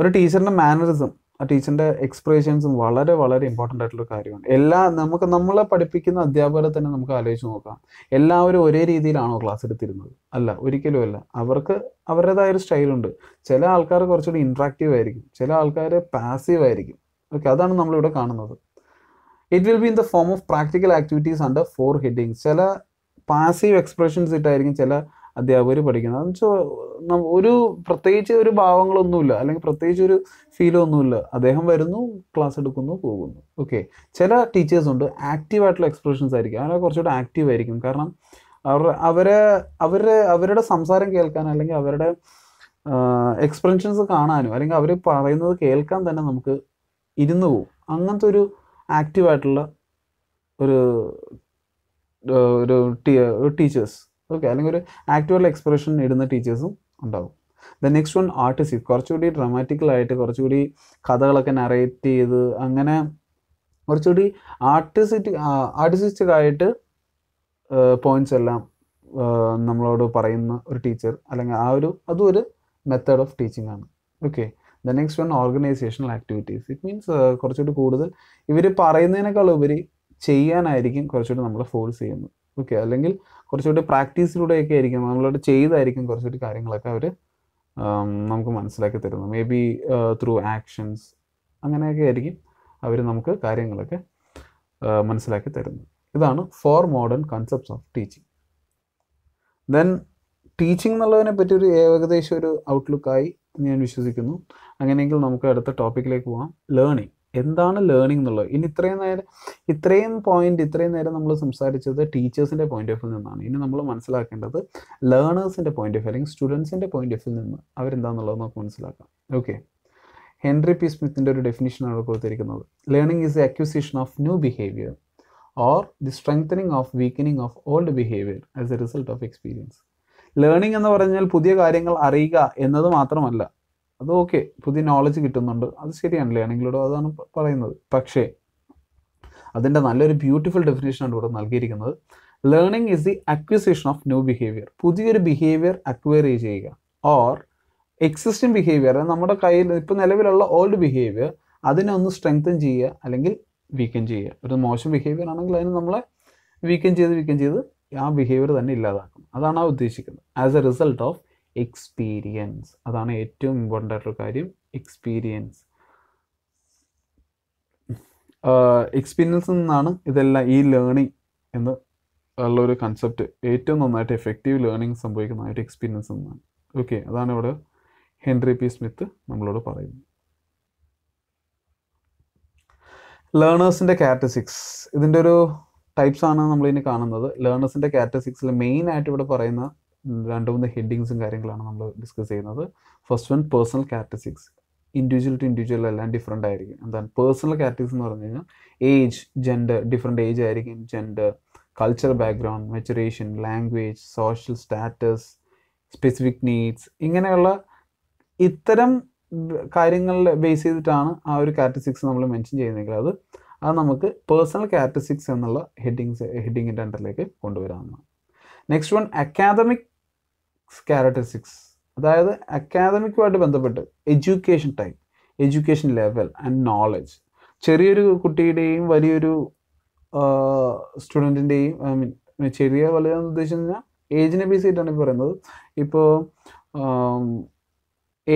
ഒരു ടീച്ചറിൻ്റെ മാനറിസം ആ ടീച്ചറിന്റെ എക്സ്പ്രഷൻസും വളരെ വളരെ ഇമ്പോർട്ടൻ്റ് ആയിട്ടുള്ള കാര്യമാണ് എല്ലാ നമുക്ക് നമ്മളെ പഠിപ്പിക്കുന്ന അധ്യാപകരെ തന്നെ നമുക്ക് ആലോചിച്ച് നോക്കാം എല്ലാവരും ഒരേ രീതിയിലാണോ ക്ലാസ് എടുത്തിരുന്നത് അല്ല ഒരിക്കലും അല്ല അവർക്ക് അവരുടേതായ ഒരു സ്റ്റൈലുണ്ട് ചില ആൾക്കാർ കുറച്ചുകൂടി ഇൻട്രാക്റ്റീവ് ആയിരിക്കും ചില ആൾക്കാർ പാസീവ് ആയിരിക്കും ഓക്കെ അതാണ് നമ്മളിവിടെ കാണുന്നത് it will be in the form of practical activities under four heading ചില പാസീവ് എക്സ്പ്രഷൻസ് ഇട്ടായിരിക്കും ചില അധ്യാപകർ പഠിക്കുന്നത് എന്ന് വെച്ചാൽ ഒരു പ്രത്യേകിച്ച് ഒരു ഭാവങ്ങളൊന്നുമില്ല അല്ലെങ്കിൽ പ്രത്യേകിച്ച് ഒരു ഫീലൊന്നുമില്ല അദ്ദേഹം വരുന്നു ക്ലാസ് എടുക്കുന്നു പോകുന്നു ഓക്കെ ചില ടീച്ചേഴ്സ് ഉണ്ട് ആക്റ്റീവായിട്ടുള്ള എക്സ്പ്രഷൻസ് ആയിരിക്കും അവരെ കുറച്ചുകൂടെ ആക്റ്റീവ് ആയിരിക്കും കാരണം അവർ അവരെ അവരുടെ അവരുടെ സംസാരം കേൾക്കാൻ അല്ലെങ്കിൽ അവരുടെ എക്സ്പ്രഷൻസ് കാണാനും അല്ലെങ്കിൽ അവർ പറയുന്നത് കേൾക്കാൻ തന്നെ നമുക്ക് ഇരുന്ന് പോവും അങ്ങനത്തെ ഒരു ആക്റ്റീവായിട്ടുള്ള ഒരു ഒരു ടീച്ചേഴ്സ് ഓക്കെ അല്ലെങ്കിൽ ഒരു ആക്ച്വൽ എക്സ്പ്രഷൻ ഇടുന്ന ടീച്ചേഴ്സും ഉണ്ടാവും ദ നെക്സ്റ്റ് വൺ ആർട്ടിസ്റ്റ് കുറച്ചുകൂടി ഡ്രമാറ്റിക്കലായിട്ട് കുറച്ചുകൂടി കഥകളൊക്കെ നറേറ്റ് ചെയ്ത് അങ്ങനെ കുറച്ചുകൂടി ആർട്ടിസ്റ്റ് ആർട്ടിസ്റ്റിക് ആയിട്ട് പോയിന്റ്സ് എല്ലാം നമ്മളോട് പറയുന്ന ഒരു ടീച്ചർ അല്ലെങ്കിൽ ആ ഒരു അതും ഒരു മെത്തേഡ് ഓഫ് ടീച്ചിങ് ആണ് okay the next one organisational activities it means കുറച്ചുകൂടി കൂടുതൽ ഇവർ പറയുന്നതിനേക്കാൾ ഉപരി ചെയ്യാനായിരിക്കും കുറച്ചുകൂടി നമ്മളെ ഫോഴ്സ് ചെയ്യുന്നത് ഓക്കെ അല്ലെങ്കിൽ കുറച്ചുകൂടി പ്രാക്ടീസിലൂടെ ഒക്കെ ആയിരിക്കും നമ്മളോട് ചെയ്തായിരിക്കും കുറച്ചുകൂടി കാര്യങ്ങളൊക്കെ അവർ നമുക്ക് മനസ്സിലാക്കി തരുന്നത് മേ ബി ത്രൂ ആക്ഷൻസ് അങ്ങനെയൊക്കെ ആയിരിക്കും അവർ നമുക്ക് കാര്യങ്ങളൊക്കെ മനസ്സിലാക്കി തരുന്നത് ഇതാണ് four modern concepts of teaching then teaching എന്നുള്ളതിനെ പറ്റി ഒരു ഏകദേശം ഒരു ഔട്ട്ലുക്കായി ഞാൻ വിശ്വസിക്കുന്നു അങ്ങനെയെങ്കിൽ നമുക്ക് അടുത്ത ടോപ്പിക്കിലേക്ക് പോകാം ലേണിംഗ് എന്താണ് ലേണിംഗ് എന്നുള്ളത് ഇനി ഇത്രയും നേരം ഇത്രയും പോയിന്റ് ഇത്രയും നേരം നമ്മൾ സംസാരിച്ചത് ടീച്ചേഴ്സിൻ്റെ പോയിന്റ് ഓഫ് വ്യൂ നിന്നാണ് ഇനി നമ്മൾ മനസ്സിലാക്കേണ്ടത് ലേണേഴ്സിൻ്റെ പോയിന്റ് ഓഫ് വ്യൂ അല്ലെങ്കിൽ സ്റ്റുഡൻസിൻ്റെ പോയിന്റ് ഓഫ് വ്യൂ നിന്ന് അവരെന്താണെന്നുള്ളത് നമുക്ക് മനസ്സിലാക്കാം ഓക്കെ ഹെൻറി പി സ്മിത്തിൻ്റെ ഒരു ഡെഫിനിഷനാണ് കൊടുത്തിരിക്കുന്നത് learning is the acquisition of new behaviour or the strengthening of weakening of old behaviour as a result of experience learning എന്ന് പറഞ്ഞാൽ പുതിയ കാര്യങ്ങൾ അറിയുക എന്നത് മാത്രമല്ല അത് ഓക്കെ പുതിയ നോളജ് കിട്ടുന്നുണ്ട് അത് ശരിയാണല്ലേ ആണെങ്കിലൂടെ അതാണ് പറയുന്നത് പക്ഷേ അതിൻ്റെ നല്ലൊരു ബ്യൂട്ടിഫുൾ ഡെഫിനേഷനാണ് ഇവിടെ നൽകിയിരിക്കുന്നത് learning is the acquisition of new behaviour പുതിയൊരു ബിഹേവിയർ അക്വയർ ചെയ്യുക ഓർ എക്സിസ്റ്റിംഗ് ബിഹേവിയർ നമ്മുടെ കയ്യിൽ ഇപ്പോൾ നിലവിലുള്ള ഓൾഡ് ബിഹേവിയർ അതിനെ ഒന്ന് സ്ട്രെങ്തൻ ചെയ്യുക അല്ലെങ്കിൽ വീക്കൻ ചെയ്യുക ഒരു മോശം ബിഹേവിയർ ആണെങ്കിൽ അതിന് നമ്മളെ വീക്കൻ ചെയ്ത് വീക്കൻ ചെയ്ത് ആ ബിഹേവിയർ തന്നെ ഇല്ലാതാക്കും അതാണ് ആ ഉദ്ദേശിക്കുന്നത് as a result of experience അതാണ് ഏറ്റവും ഇമ്പോർട്ടൻ്റ് ആയിട്ടുള്ള കാര്യം എക്സ്പീരിയൻസ് എക്സ്പീരിയൻസിൽ നിന്നാണ് ഇതെല്ലാം ഈ ലേണിംഗ് എന്ന് ഉള്ളൊരു കൺസെപ്റ്റ് ഏറ്റവും നന്നായിട്ട് എഫക്റ്റീവ് ലേണിംഗ് സംഭവിക്കുന്ന ഒരു എക്സ്പീരിയൻസ് എന്നാണ് ഓക്കെ അതാണ് ഇവിടെ ഹെൻറി പി സ്മിത്ത് നമ്മളോട് പറയുന്നത് ലേണേഴ്സിൻ്റെ കാറ്റസിക്സ് ഇതിൻ്റെ ഒരു ടൈപ്സ് ആണ് നമ്മളിനി കാണുന്നത് ലേണേഴ്സിൻ്റെ കാറ്റസിക്സിൽ മെയിൻ ആയിട്ട് ഇവിടെ പറയുന്ന രണ്ട് മൂന്ന് ഹെഡിങ്സും കാര്യങ്ങളാണ് നമ്മൾ ഡിസ്കസ് ചെയ്യുന്നത് first one personal characteristics individual to individual എല്ലാം ഡിഫറെൻ്റ് ആയിരിക്കും എന്താണ് പേഴ്സണൽ കാറ്റഗറീസ് എന്ന് പറഞ്ഞു കഴിഞ്ഞാൽ ഏജ് ജെൻഡർ ഡിഫറെൻ്റ് ഏജ് ആയിരിക്കും gender culture background maturation language social status specific needs ഇങ്ങനെയുള്ള ഇത്തരം കാര്യങ്ങളെ ബേസ് ചെയ്തിട്ടാണ് ആ ഒരു കാറ്റസിക്സ് നമ്മൾ മെൻഷൻ ചെയ്യുന്നതെങ്കിൽ അത് അത് നമുക്ക് പേഴ്സണൽ കാറ്റസിക്സ് എന്നുള്ള ഹെഡിങ്സ് ഹെഡിങ്ങിൻ്റെ അണ്ടറിലേക്ക് കൊണ്ടുവരാവുന്നതാണ് നെക്സ്റ്റ് വൺ അക്കാദമിക് സിക്സ് അതായത് അക്കാദമിക്കുമായിട്ട് ബന്ധപ്പെട്ട് education type education level and knowledge ചെറിയൊരു കുട്ടിയുടെയും വലിയൊരു സ്റ്റുഡൻറ്റിൻ്റെയും ഐ മീൻ ചെറിയ വലുതെന്ന് ഉദ്ദേശിച്ചു കഴിഞ്ഞാൽ ഏജിനെ ബേസ് ചെയ്തിട്ടാണ് ഈ പറയുന്നത് ഇപ്പോൾ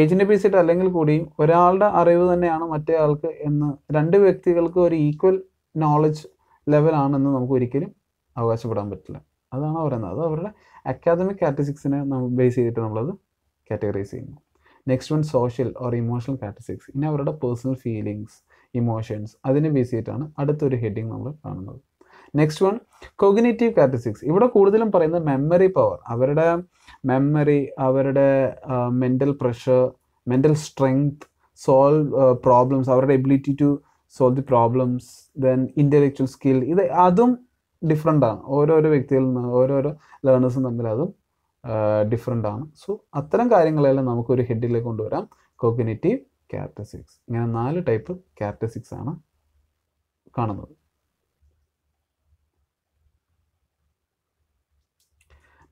ഏജിനെ ബേസ് ചെയ്തിട്ട് അല്ലെങ്കിൽ കൂടിയും ഒരാളുടെ അറിവ് തന്നെയാണ് മറ്റേ ആൾക്ക് എന്ന് രണ്ട് വ്യക്തികൾക്ക് ഒരു ഈക്വൽ നോളജ് ലെവലാണെന്ന് നമുക്ക് ഒരിക്കലും അവകാശപ്പെടാൻ പറ്റില്ല അതാണ് പറയുന്നത് അത് അവരുടെ അക്കാദമിക് കാറ്റസിക്സിനെ നമ്മൾ ബേസ് ചെയ്തിട്ട് നമ്മളത് കാറ്റഗറൈസ് ചെയ്യുന്നു next one social or emotional കാറ്റസിക്സ് ഇനി അവരുടെ പേഴ്സണൽ ഫീലിങ്സ് ഇമോഷൻസ് അതിനെ ബേസ് ചെയ്തിട്ടാണ് അടുത്തൊരു ഹെഡിങ് നമ്മൾ കാണുന്നത് നെക്സ്റ്റ് വൺ കൊഗ്നേറ്റീവ് കാറ്റസിക്സ് ഇവിടെ കൂടുതലും പറയുന്നത് മെമ്മറി പവർ അവരുടെ മെമ്മറി അവരുടെ mental pressure mental strength solve problems അവരുടെ ability to solve the problems then intellectual skill ഇത് അതും ഡിഫറെൻ്റ് ആണ് ഓരോരോ വ്യക്തിയിൽ നിന്ന് ഓരോരോ ലേണേഴ്സും തമ്മിൽ അത് ഡിഫറെൻ്റ് ആണ് സോ അത്തരം കാര്യങ്ങളെല്ലാം നമുക്കൊരു ഹെഡിലേക്ക് കൊണ്ടുവരാം കോഗ്നേറ്റീവ് ക്യാരക്ടറിസ്റ്റിക്സ് ഇങ്ങനെ നാല് ടൈപ്പ് ക്യാരക്ടറിസ്റ്റിക്സ് ആണ് കാണുന്നത്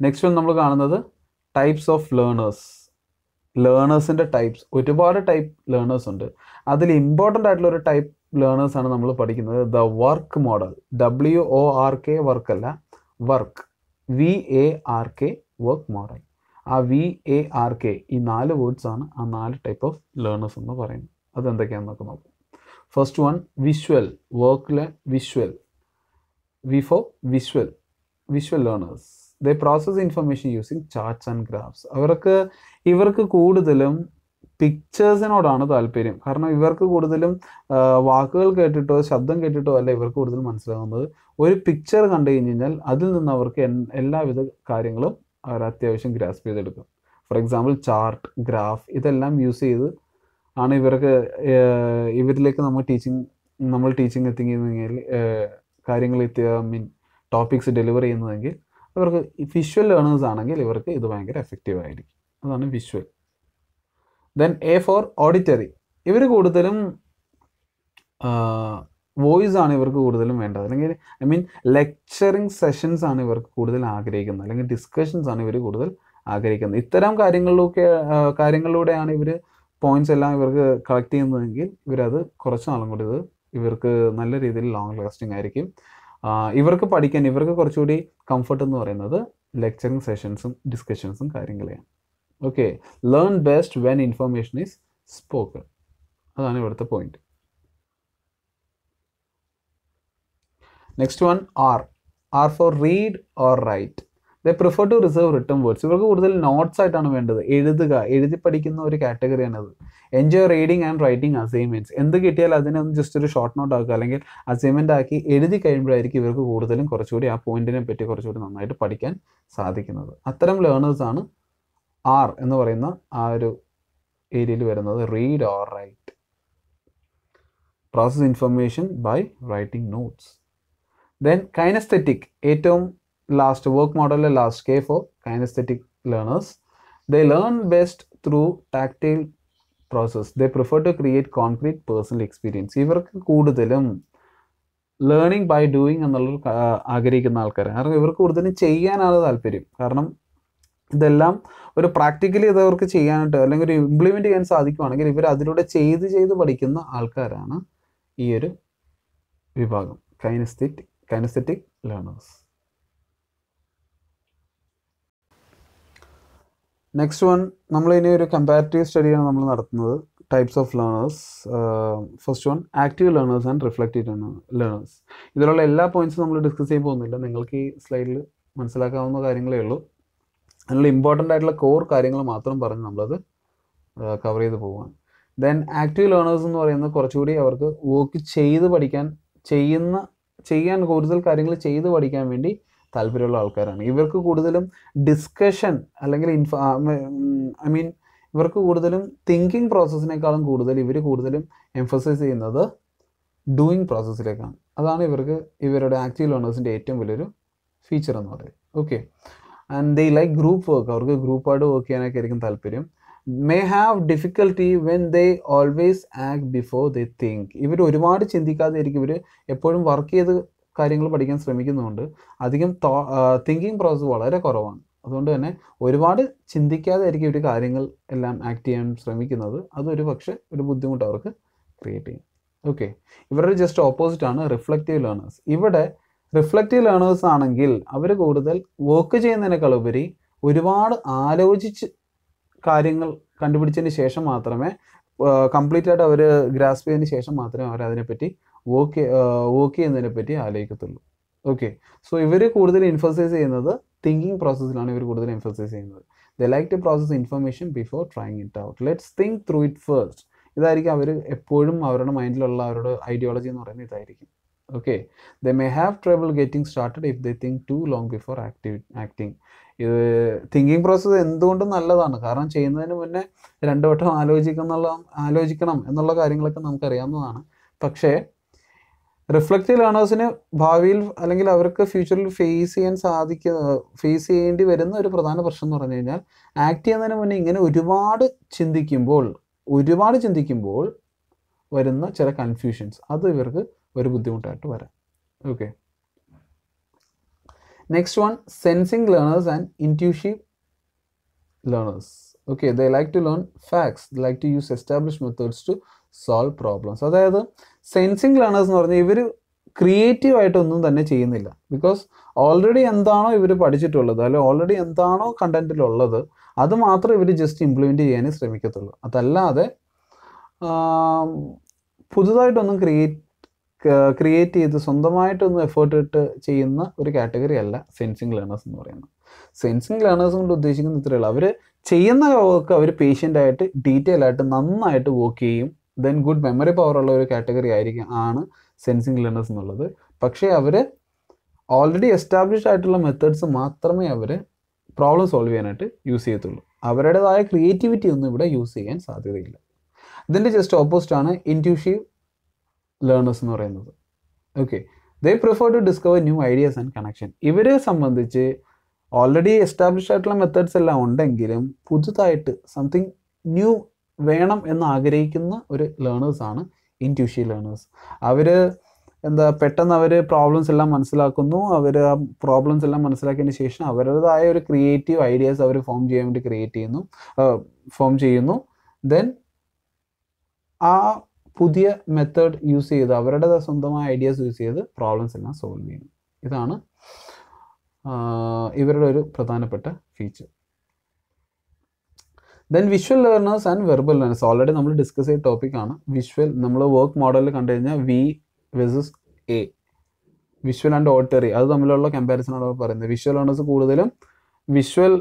നെക്സ്റ്റ് വൺ നമ്മൾ കാണുന്നത് ടൈപ്സ് ഓഫ് ലേണേഴ്സ് ലേണേഴ്സിൻ്റെ ടൈപ്സ് ഒരുപാട് ടൈപ്പ് ലേണേഴ്സ് ഉണ്ട് അതിൽ ഇമ്പോർട്ടൻ്റ് ആയിട്ടുള്ള ഒരു ടൈപ്പ് ലേണേഴ്സാണ് നമ്മൾ പഠിക്കുന്നത് the VARK model W O R K work അല്ല VARK V A R K VARK model ആ വി എ ആർ കെ ഈ നാല് വേർഡ്സാണ് ആ നാല് ടൈപ്പ് ഓഫ് ലേണേഴ്സ് എന്ന് പറയുന്നത് അതെന്തൊക്കെയാണെന്നൊക്കെ നോക്കാം ഫസ്റ്റ് വൺ വിഷ്വൽ വർക്കിലെ visual V for visual visual learners they process information using charts and graphs അവർക്ക് ഇവർക്ക് കൂടുതലും പിക്ചേഴ്സിനോടാണ് താല്പര്യം കാരണം ഇവർക്ക് കൂടുതലും വാക്കുകൾ കേട്ടിട്ടോ ശബ്ദം കേട്ടിട്ടോ അല്ല ഇവർക്ക് കൂടുതൽ മനസ്സിലാകുന്നത് ഒരു പിക്ചർ കണ്ടു കഴിഞ്ഞ് കഴിഞ്ഞാൽ അതിൽ നിന്ന് അവർക്ക് എല്ലാവിധ കാര്യങ്ങളും അവർ അത്യാവശ്യം ഗ്രാസ്പ് ചെയ്തെടുക്കും ഫോർ എക്സാമ്പിൾ ചാർട്ട് ഗ്രാഫ് ഇതെല്ലാം യൂസ് ചെയ്ത് ആണ് ഇവർക്ക് ഇവരിലേക്ക് നമ്മൾ ടീച്ചിങ് നമ്മൾ ടീച്ചിങ് എത്തിക്കുന്നതെങ്കിൽ കാര്യങ്ങൾ എത്തിയ മീൻ ടോപ്പിക്സ് ഡെലിവർ ചെയ്യുന്നതെങ്കിൽ അവർക്ക് വിഷ്വൽ ലേണേഴ്സ് ആണെങ്കിൽ ഇവർക്ക് ഇത് ഭയങ്കര എഫക്റ്റീവ് ആയിരിക്കും അതാണ് visual then A for auditory ഇവർ കൂടുതലും വോയിസ് ആണ് ഇവർക്ക് കൂടുതലും വേണ്ടത് അല്ലെങ്കിൽ ഐ മീൻ ലെക്ചറിങ് സെഷൻസ് ആണ് ഇവർക്ക് കൂടുതൽ ആഗ്രഹിക്കുന്നത് അല്ലെങ്കിൽ ഡിസ്കഷൻസ് ആണ് ഇവർ കൂടുതൽ ആഗ്രഹിക്കുന്നത് ഇത്തരം കാര്യങ്ങളിലൊക്കെ കാര്യങ്ങളിലൂടെയാണ് ഇവർ പോയിന്റ്സ് എല്ലാം ഇവർക്ക് കളക്ട് ചെയ്യുന്നതെങ്കിൽ ഇവരത് കുറച്ച് നാളും കൂടി ഇത് ഇവർക്ക് നല്ല രീതിയിൽ ലോങ് ലാസ്റ്റിംഗ് ആയിരിക്കും ഇവർക്ക് പഠിക്കാൻ ഇവർക്ക് കുറച്ചുകൂടി കംഫർട്ട് എന്ന് പറയുന്നത് ലെക്ചറിങ് സെഷൻസും ഡിസ്കഷൻസും കാര്യങ്ങളെയാണ് okay learn best when information is spoken അതാണ് ഇവിടുത്തെ point next one R R for read or write they prefer to reserve return words ഇവർക്ക് കൂടുതൽ നോട്ട്സ് ആയിട്ടാണ് വേണ്ടത് എഴുതുക എഴുതി പഠിക്കുന്ന ഒരു കാറ്റഗറിയാണത് enjoy reading and writing assignments എന്ത് കിട്ടിയാൽ അതിനെ ഒന്ന് ജസ്റ്റ് ഒരു ഷോർട്ട് നോട്ട് ആക്കുക അല്ലെങ്കിൽ അസൈൻമെൻ്റ് ആക്കി എഴുതി കഴിയുമ്പോഴായിരിക്കും ഇവർക്ക് കൂടുതലും കുറച്ചുകൂടി ആ പോയിന്റിനെ പറ്റി കുറച്ചുകൂടി നന്നായിട്ട് പഠിക്കാൻ സാധിക്കുന്നത് അത്തരം ലേണേഴ്സാണ് ആർ എന്ന് പറയുന്ന ആ ഒരു ഏരിയയിൽ വരുന്നത് read or write process information by writing notes then kinaesthetic ഏറ്റവും ലാസ്റ്റ് വർക്ക് മോഡലിലെ last K for kinaesthetic learners they learn best through tactile process they prefer to create concrete personal experience ഇവർക്ക് കൂടുതലും ലേണിംഗ് ബൈ ഡൂയിങ് എന്നുള്ളൊരു ആഗ്രഹിക്കുന്ന ആൾക്കാരാണ് കാരണം ഇവർക്ക് കൂടുതലും ചെയ്യാനാണ് താല്പര്യം കാരണം ഇതെല്ലാം ഒരു പ്രാക്ടിക്കലി ഇത് അവർക്ക് ചെയ്യാനായിട്ട് അല്ലെങ്കിൽ ഒരു ഇംപ്ലിമെൻറ്റ് ചെയ്യാൻ സാധിക്കുവാണെങ്കിൽ ഇവർ അതിലൂടെ ചെയ്ത് ചെയ്ത് പഠിക്കുന്ന ആൾക്കാരാണ് ഈ ഒരു വിഭാഗം kinaesthetic kinaesthetic learners next one നമ്മൾ ഇനി ഒരു കമ്പാരിറ്റീവ് സ്റ്റഡിയാണ് നമ്മൾ നടത്തുന്നത് types of learners first one active learners and reflective learners ഇതിലുള്ള എല്ലാ പോയിന്റ്സും നമ്മൾ ഡിസ്കസ് ചെയ്യാൻ പോകുന്നില്ല നിങ്ങൾക്ക് ഈ സ്ലൈഡിൽ മനസ്സിലാക്കാവുന്ന കാര്യങ്ങളേ ഉള്ളൂ അതിനുള്ള ഇമ്പോർട്ടൻ്റ് ആയിട്ടുള്ള കോർ കാര്യങ്ങൾ മാത്രം പറഞ്ഞ് നമ്മളത് കവർ ചെയ്ത് പോവുകയാണ് ദെൻ ആക്റ്റീവ് ലേണേഴ്സ് എന്ന് പറയുന്നത് കുറച്ചുകൂടി അവർക്ക് വർക്ക് ചെയ്ത് പഠിക്കാൻ ചെയ്യുന്ന ചെയ്യാൻ കൂടുതൽ കാര്യങ്ങൾ ചെയ്ത് പഠിക്കാൻ വേണ്ടി താല്പര്യമുള്ള ആൾക്കാരാണ് ഇവർക്ക് കൂടുതലും ഡിസ്കഷൻ അല്ലെങ്കിൽ ഇൻഫ ഐ മീൻ ഇവർക്ക് കൂടുതലും തിങ്കിങ് പ്രോസസ്സിനേക്കാളും കൂടുതൽ ഇവർ കൂടുതലും എംഫസൈസ് ചെയ്യുന്നത് ഡൂയിങ് പ്രോസസ്സിലേക്കാണ് അതാണ് ഇവർക്ക് ഇവരുടെ ആക്റ്റീവ് ലേണേഴ്സിൻ്റെ ഏറ്റവും വലിയൊരു ഫീച്ചർ എന്ന് പറയുന്നത് okay and they like group work അവർക്ക് ഗ്രൂപ്പായിട്ട് വർക്ക് ചെയ്യാനൊക്കെ ആയിരിക്കും താല്പര്യം may have difficulty when they always act before they think ഇവർ ഒരുപാട് ചിന്തിക്കാതെ ഇരിക്കും ഇവർ എപ്പോഴും വർക്ക് ചെയ്ത് കാര്യങ്ങൾ പഠിക്കാൻ ശ്രമിക്കുന്നതുകൊണ്ട് അധികം തിങ്കിങ് പ്രോസസ് വളരെ കുറവാണ് അതുകൊണ്ട് തന്നെ ഒരുപാട് ചിന്തിക്കാതെ ആയിരിക്കും ഇവർ കാര്യങ്ങൾ എല്ലാം ആക്ട് ചെയ്യാൻ ശ്രമിക്കുന്നത് അതൊരു പക്ഷേ ഒരു ബുദ്ധിമുട്ട് അവർക്ക് ക്രിയേറ്റ് ചെയ്യും ഓക്കെ ഇവരുടെ ജസ്റ്റ് ഓപ്പോസിറ്റ് ആണ് റിഫ്ലക്റ്റീവ് ലേണേഴ്സ് ഇവിടെ റിഫ്ലക്റ്റീവ് ലേണേഴ്സ് ആണെങ്കിൽ അവർ കൂടുതൽ വർക്ക് ചെയ്യുന്നതിനേക്കാൾ ഉപരി ഒരുപാട് ആലോചിച്ച് കാര്യങ്ങൾ കണ്ടുപിടിച്ചതിന് ശേഷം മാത്രമേ കംപ്ലീറ്റ് ആയിട്ട് അവർ ഗ്രാസ്പ് ചെയ്തതിന് ശേഷം മാത്രമേ അവർ അതിനെപ്പറ്റി വർക്ക് വർക്ക് ചെയ്യുന്നതിനെ പറ്റി ആലോചിക്കത്തുള്ളൂ ഓക്കെ സോ ഇവർ കൂടുതൽ ഇൻഫോസൈസ് ചെയ്യുന്നത് തിങ്കിങ് പ്രോസസ്സിലാണ് ഇവർ കൂടുതൽ ഇൻഫോസൈസ് ചെയ്യുന്നത് they like to process information before trying it out let's think through it first ഇതായിരിക്കും അവർ എപ്പോഴും അവരുടെ മൈൻഡിലുള്ള അവരുടെ ഐഡിയോളജി എന്ന് പറയുന്നത് ഇതായിരിക്കും okay they may have trouble getting started if they think too long before active acting ഇത് തിങ്കിങ് പ്രോസസ്സ് എന്തുകൊണ്ടും നല്ലതാണ് കാരണം ചെയ്യുന്നതിന് മുന്നേ രണ്ടു വട്ടം ആലോചിക്കുന്നുള്ള ആലോചിക്കണം എന്നുള്ള കാര്യങ്ങളൊക്കെ നമുക്കറിയാവുന്നതാണ് പക്ഷേ റിഫ്ലക്റ്റീവ് ലേണേഴ്സിന് ഭാവിയിൽ അല്ലെങ്കിൽ അവർക്ക് ഫ്യൂച്ചറിൽ ഫേസ് ചെയ്യാൻ സാധിക്കുക ഫേസ് ചെയ്യേണ്ടി വരുന്ന ഒരു പ്രധാന പ്രശ്നം എന്ന് പറഞ്ഞു കഴിഞ്ഞാൽ ആക്ട് ചെയ്യുന്നതിന് മുന്നേ ഇങ്ങനെ ഒരുപാട് ചിന്തിക്കുമ്പോൾ ഒരുപാട് ചിന്തിക്കുമ്പോൾ വരുന്ന ചില കൺഫ്യൂഷൻസ് അത് ഇവർക്ക് ഒരു ബുദ്ധിമുട്ടായിട്ട് വരാം okay next one sensing learners and intuitive learners okay they like to learn facts like to use establish methods to solve problems അതായത് സെൻസിങ് ലേണേഴ്സ് എന്ന് പറഞ്ഞാൽ ഇവർ ക്രിയേറ്റീവ് ആയിട്ടൊന്നും തന്നെ ചെയ്യുന്നില്ല ബിക്കോസ് ഓൾറെഡി എന്താണോ ഇവർ പഠിച്ചിട്ടുള്ളത് അല്ലെങ്കിൽ ഓൾറെഡി എന്താണോ കണ്ടൻറ്റിലുള്ളത് അത് മാത്രം ഇവർ ജസ്റ്റ് ഇംപ്ലിമെൻ്റ് ചെയ്യാനേ ശ്രമിക്കത്തുള്ളൂ അതല്ലാതെ പുതുതായിട്ടൊന്നും ക്രിയേറ്റ് ക്രിയേറ്റ് ചെയ്ത് സ്വന്തമായിട്ടൊന്നും എഫേർട്ട് ഇട്ട് ചെയ്യുന്ന ഒരു കാറ്റഗറി അല്ല സെൻസിങ് ലേണേഴ്സ് എന്ന് പറയുന്നത് സെൻസിങ് ലേണേഴ്സ് കൊണ്ട് ഉദ്ദേശിക്കുന്നത് ഇത്രയുള്ളൂ അവർ ചെയ്യുന്ന വർക്ക് അവർ പേഷ്യൻ്റായിട്ട് ഡീറ്റെയിൽ ആയിട്ട് നന്നായിട്ട് വർക്ക് ചെയ്യും ദെൻ ഗുഡ് മെമ്മറി പവർ ഉള്ള ഒരു കാറ്റഗറി ആയിരിക്കും ആണ് സെൻസിങ് ലേണേഴ്സ് എന്നുള്ളത് പക്ഷേ അവർ ഓൾറെഡി എസ്റ്റാബ്ലിഷ് ആയിട്ടുള്ള മെത്തേഡ്സ് മാത്രമേ അവർ പ്രോബ്ലം സോൾവ് ചെയ്യാനായിട്ട് യൂസ് ചെയ്യത്തുള്ളൂ അവരുടേതായ ക്രിയേറ്റിവിറ്റി ഒന്നും ഇവിടെ യൂസ് ചെയ്യാൻ സാധ്യതയില്ല ഇതിൻ്റെ ജസ്റ്റ് ഓപ്പോസിറ്റാണ് ഇൻറ്റ്യൂഷീവ് ലേണേഴ്സ് എന്ന് പറയുന്നത് okay they prefer to discover new ideas and connection ഇവരെ സംബന്ധിച്ച് ഓൾറെഡി എസ്റ്റാബ്ലിഷ് ആയിട്ടുള്ള മെത്തേഡ്സ് എല്ലാം ഉണ്ടെങ്കിലും പുതുതായിട്ട് സംതിങ് ന്യൂ വേണം എന്ന് ആഗ്രഹിക്കുന്ന ഒരു ലേണേഴ്സാണ് ഇൻറ്റ്യൂഷൻ ലേണേഴ്സ് അവർ എന്താ പെട്ടെന്ന് അവർ പ്രോബ്ലംസ് എല്ലാം മനസ്സിലാക്കുന്നു അവർ ആ പ്രോബ്ലംസ് എല്ലാം മനസ്സിലാക്കിയതിന് ശേഷം അവരുടേതായ ഒരു ക്രിയേറ്റീവ് ഐഡിയാസ് അവർ ഫോം ചെയ്യാൻ വേണ്ടി ക്രിയേറ്റ് ചെയ്യുന്നു ഫോം ചെയ്യുന്നു ദെൻ ആ പുതിയ മെത്തേഡ് യൂസ് ചെയ്ത് അവരുടെ സ്വന്തമായ ഐഡിയാസ് യൂസ് ചെയ്ത് പ്രോബ്ലംസ് എല്ലാം സോൾവ് ചെയ്യുന്നു ഇതാണ് ഇവരുടെ ഒരു പ്രധാനപ്പെട്ട feature then visual learners and verbal learners already നമ്മൾ ഡിസ്കസ് ചെയ്ത ആണ് വിഷ്വൽ നമ്മൾ വർക്ക് മോഡലിൽ കണ്ടു കഴിഞ്ഞാൽ V versus A visual and auditory അത് തമ്മിലുള്ള കമ്പാരിസൺ ആണ് പറയുന്നത് വിഷ്വൽ ലേണേഴ്സ് കൂടുതലും വിഷ്വൽ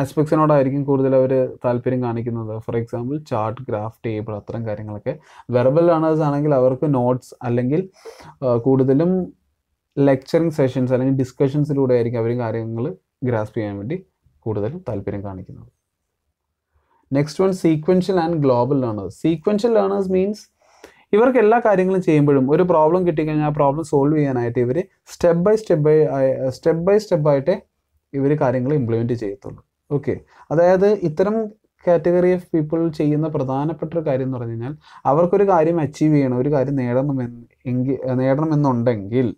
ആസ്പെക്ട്സിനോടായിരിക്കും കൂടുതൽ അവർ താല്പര്യം കാണിക്കുന്നത് for example chart graph table അത്തരം കാര്യങ്ങളൊക്കെ വെർബൽ ലേണേഴ്സ് ആണെങ്കിൽ അവർക്ക് നോട്ട്സ് അല്ലെങ്കിൽ കൂടുതലും ലെക്ചറിങ് സെഷൻസ് അല്ലെങ്കിൽ ഡിസ്കഷൻസിലൂടെ ആയിരിക്കും അവരും കാര്യങ്ങൾ ഗ്രാസ്പ് ചെയ്യാൻ വേണ്ടി കൂടുതലും താല്പര്യം കാണിക്കുന്നത് next one sequential and global learners sequential learners means ഇവർക്ക് എല്ലാ കാര്യങ്ങളും ചെയ്യുമ്പോഴും ഒരു പ്രോബ്ലം കിട്ടിക്കഴിഞ്ഞാൽ ആ പ്രോബ്ലം സോൾവ് ചെയ്യാനായിട്ട് ഇവർ step by step by step by സ്റ്റെപ്പായിട്ടേ ഇവർ കാര്യങ്ങൾ ഇംപ്ലിമെൻറ്റ് ചെയ്യത്തുള്ളൂ ഓക്കെ അതായത് ഇത്തരം കാറ്റഗറി ഓഫ് പീപ്പിൾ ചെയ്യുന്ന പ്രധാനപ്പെട്ട ഒരു കാര്യം എന്ന് പറഞ്ഞു കഴിഞ്ഞാൽ അവർക്കൊരു കാര്യം അച്ചീവ് ചെയ്യണം ഒരു കാര്യം നേടണമെന്ന് എങ്കിൽ നേടണമെന്നുണ്ടെങ്കിൽ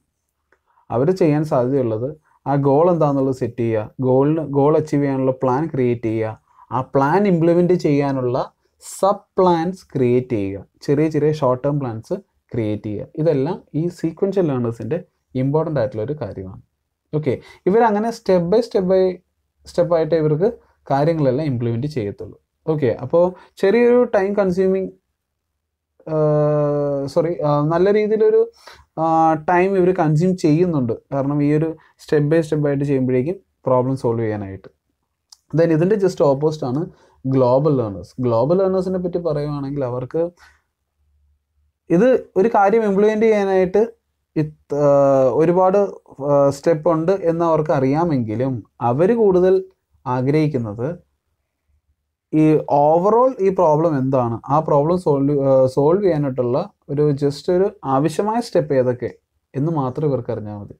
അവർ ചെയ്യാൻ സാധ്യതയുള്ളത് ആ ഗോൾ എന്താണെന്നുള്ളത് സെറ്റ് ചെയ്യുക ഗോളിന് ഗോൾ അച്ചീവ് ചെയ്യാനുള്ള പ്ലാൻ ക്രിയേറ്റ് ചെയ്യുക ആ പ്ലാൻ ഇംപ്ലിമെൻറ്റ് ചെയ്യാനുള്ള സബ് പ്ലാൻസ് ക്രിയേറ്റ് ചെയ്യുക ചെറിയ ചെറിയ ഷോർട്ട് ടേം പ്ലാൻസ് ക്രിയേറ്റ് ചെയ്യുക ഇതെല്ലാം ഈ സീക്വൻഷ്യൽ ലേണേഴ്സിൻ്റെ ഇമ്പോർട്ടൻ്റ് ആയിട്ടുള്ള ഒരു കാര്യമാണ് ഓക്കെ ഇവരങ്ങനെ സ്റ്റെപ്പ് ബൈ സ്റ്റെപ്പ് ബൈ സ്റ്റെപ്പായിട്ട് ഇവർക്ക് കാര്യങ്ങളെല്ലാം ഇംപ്ലിമെൻറ്റ് ചെയ്യത്തുള്ളൂ ഓക്കെ അപ്പോൾ ചെറിയൊരു ടൈം കൺസ്യൂമിങ് സോറി നല്ല രീതിയിലൊരു ടൈം ഇവർ കൺസ്യൂം ചെയ്യുന്നുണ്ട് കാരണം ഈ ഒരു സ്റ്റെപ്പ് ബൈ സ്റ്റെപ്പ് ആയിട്ട് ചെയ്യുമ്പോഴേക്കും പ്രോബ്ലം സോൾവ് ചെയ്യാനായിട്ട് ദെൻ ഇതിൻ്റെ ജസ്റ്റ് ഓപ്പോസിറ്റ് ആണ് ഗ്ലോബൽ ലേണേഴ്സ് ഗ്ലോബൽ ലേണേഴ്സിനെ പറ്റി പറയുവാണെങ്കിൽ അവർക്ക് ഇത് ഒരു കാര്യം ഇംപ്ലിമെൻറ്റ് ചെയ്യാനായിട്ട് ഒരുപാട് സ്റ്റെപ്പ് ഉണ്ട് എന്ന് അവർക്ക് അറിയാമെങ്കിലും അവർ കൂടുതൽ ആഗ്രഹിക്കുന്നത് ഈ ഓവറോൾ ഈ പ്രോബ്ലം എന്താണ് ആ പ്രോബ്ലം സോൾവ് സോൾവ് ചെയ്യാനായിട്ടുള്ള ഒരു ജസ്റ്റ് ഒരു ആവശ്യമായ സ്റ്റെപ്പ് ഏതൊക്കെ എന്ന് മാത്രം ഇവർക്ക് അറിഞ്ഞാൽ മതി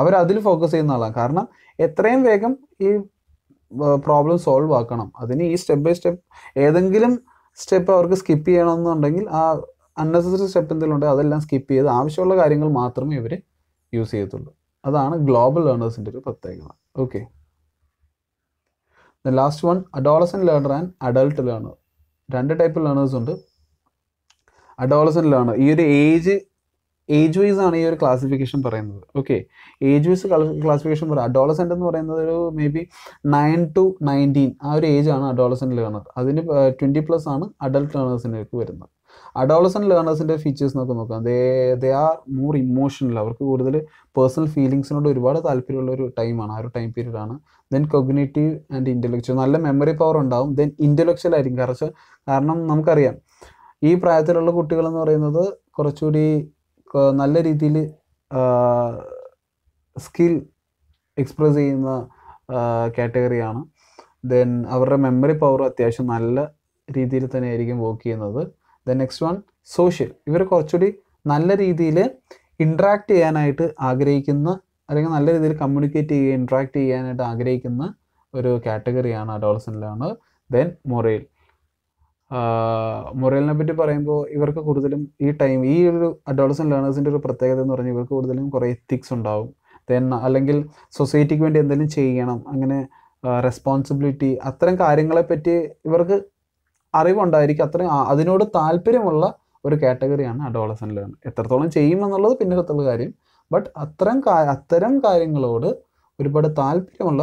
അവരതിൽ ഫോക്കസ് ചെയ്യുന്ന ആളാണ് കാരണം എത്രയും വേഗം ഈ പ്രോബ്ലം സോൾവ് ആക്കണം അതിന് ഈ സ്റ്റെപ്പ് ബൈ സ്റ്റെപ്പ് ഏതെങ്കിലും സ്റ്റെപ്പ് അവർക്ക് സ്കിപ്പ് ചെയ്യണമെന്നുണ്ടെങ്കിൽ ആ അൺനെസസറി സ്റ്റെപ്പ് എന്തെങ്കിലും ഉണ്ടോ അതെല്ലാം സ്കിപ്പ് ചെയ്ത് ആവശ്യമുള്ള കാര്യങ്ങൾ മാത്രമേ ഇവർ യൂസ് ചെയ്യത്തുള്ളൂ അതാണ് ഗ്ലോബൽ ലേണേഴ്സിൻ്റെ ഒരു പ്രത്യേകത okay the last one adolescent learner and adult learner രണ്ട് ടൈപ്പ് ലേണേഴ്സ് ഉണ്ട് അഡോളസൻ ലേണർ ഈ ഒരു ഏജ് ഏജ് വൈസ് ആണ് ഈ ഒരു ക്ലാസിഫിക്കേഷൻ പറയുന്നത് ഓക്കെ ഏജ് വൈസ് ക്ലാസിഫിക്കേഷൻ പറയാം അഡോളസെൻ്റ് എന്ന് പറയുന്നത് ഒരു maybe nine to nineteen ആ ഒരു ഏജ് ആണ് അഡോളസൻ ലേണർ അതിന് ട്വൻറ്റി പ്ലസ് ആണ് അഡൾട്ട് ലേണേഴ്സിലേക്ക് വരുന്നത് അഡോളസൺ ലേണേഴ്സിൻ്റെ ഫീച്ചേഴ്സ് നമുക്ക് നോക്കാം they they are more emotional അവർക്ക് കൂടുതൽ പേഴ്സണൽ ഫീലിങ്സിനോട് ഒരുപാട് താല്പര്യമുള്ള ഒരു ടൈമാണ് ആ ഒരു ടൈം പീരീഡ് ആണ് ദെൻ കൊഗ്നേറ്റീവ് ആൻഡ് ഇൻ്റലക്ച്വൽ നല്ല മെമ്മറി പവർ ഉണ്ടാവും ദെൻ ഇൻ്റലക്ച്വൽ ആയിരിക്കും കുറച്ച് കാരണം നമുക്കറിയാം ഈ പ്രായത്തിലുള്ള കുട്ടികളെന്ന് പറയുന്നത് കുറച്ചുകൂടി നല്ല രീതിയിൽ സ്കിൽ എക്സ്പ്രസ് ചെയ്യുന്ന കാറ്റഗറിയാണ് ദെൻ അവരുടെ മെമ്മറി പവർ അത്യാവശ്യം നല്ല രീതിയിൽ തന്നെ ആയിരിക്കും വർക്ക് ചെയ്യുന്നത് ദ നെക്സ്റ്റ് വൺ സോഷ്യൽ ഇവർ കുറച്ചുകൂടി നല്ല രീതിയിൽ ഇൻട്രാക്ട് ചെയ്യാനായിട്ട് ആഗ്രഹിക്കുന്ന അല്ലെങ്കിൽ നല്ല രീതിയിൽ കമ്മ്യൂണിക്കേറ്റ് ചെയ്യുക ഇൻട്രാക്ട് ചെയ്യാനായിട്ട് ആഗ്രഹിക്കുന്ന ഒരു കാറ്റഗറിയാണ് അഡോൾസിനിലാണ് ദെൻ മൊറേൽ മൊറേലിനെ പറ്റി പറയുമ്പോൾ ഇവർക്ക് കൂടുതലും ഈ ടൈം ഈ ഒരു അഡോൾസൺ ലേണേഴ്സിൻ്റെ ഒരു പ്രത്യേകത എന്ന് പറഞ്ഞാൽ ഇവർക്ക് കൂടുതലും കുറേ എത്തിക്സ് ഉണ്ടാവും ദെൻ അല്ലെങ്കിൽ സൊസൈറ്റിക്ക് വേണ്ടി എന്തെങ്കിലും ചെയ്യണം അങ്ങനെ റെസ്പോൺസിബിലിറ്റി അത്തരം കാര്യങ്ങളെപ്പറ്റി ഇവർക്ക് അറിവുണ്ടായിരിക്കും അത്രയും അതിനോട് താല്പര്യമുള്ള ഒരു കാറ്റഗറിയാണ് അഡോളസൻ്റ് ലേണിംഗ് എത്രത്തോളം ചെയ്യുമെന്നുള്ളത് പിന്നീടുള്ള കാര്യം ബട്ട് അത്തരം അത്തരം കാര്യങ്ങളോട് ഒരുപാട് താല്പര്യമുള്ള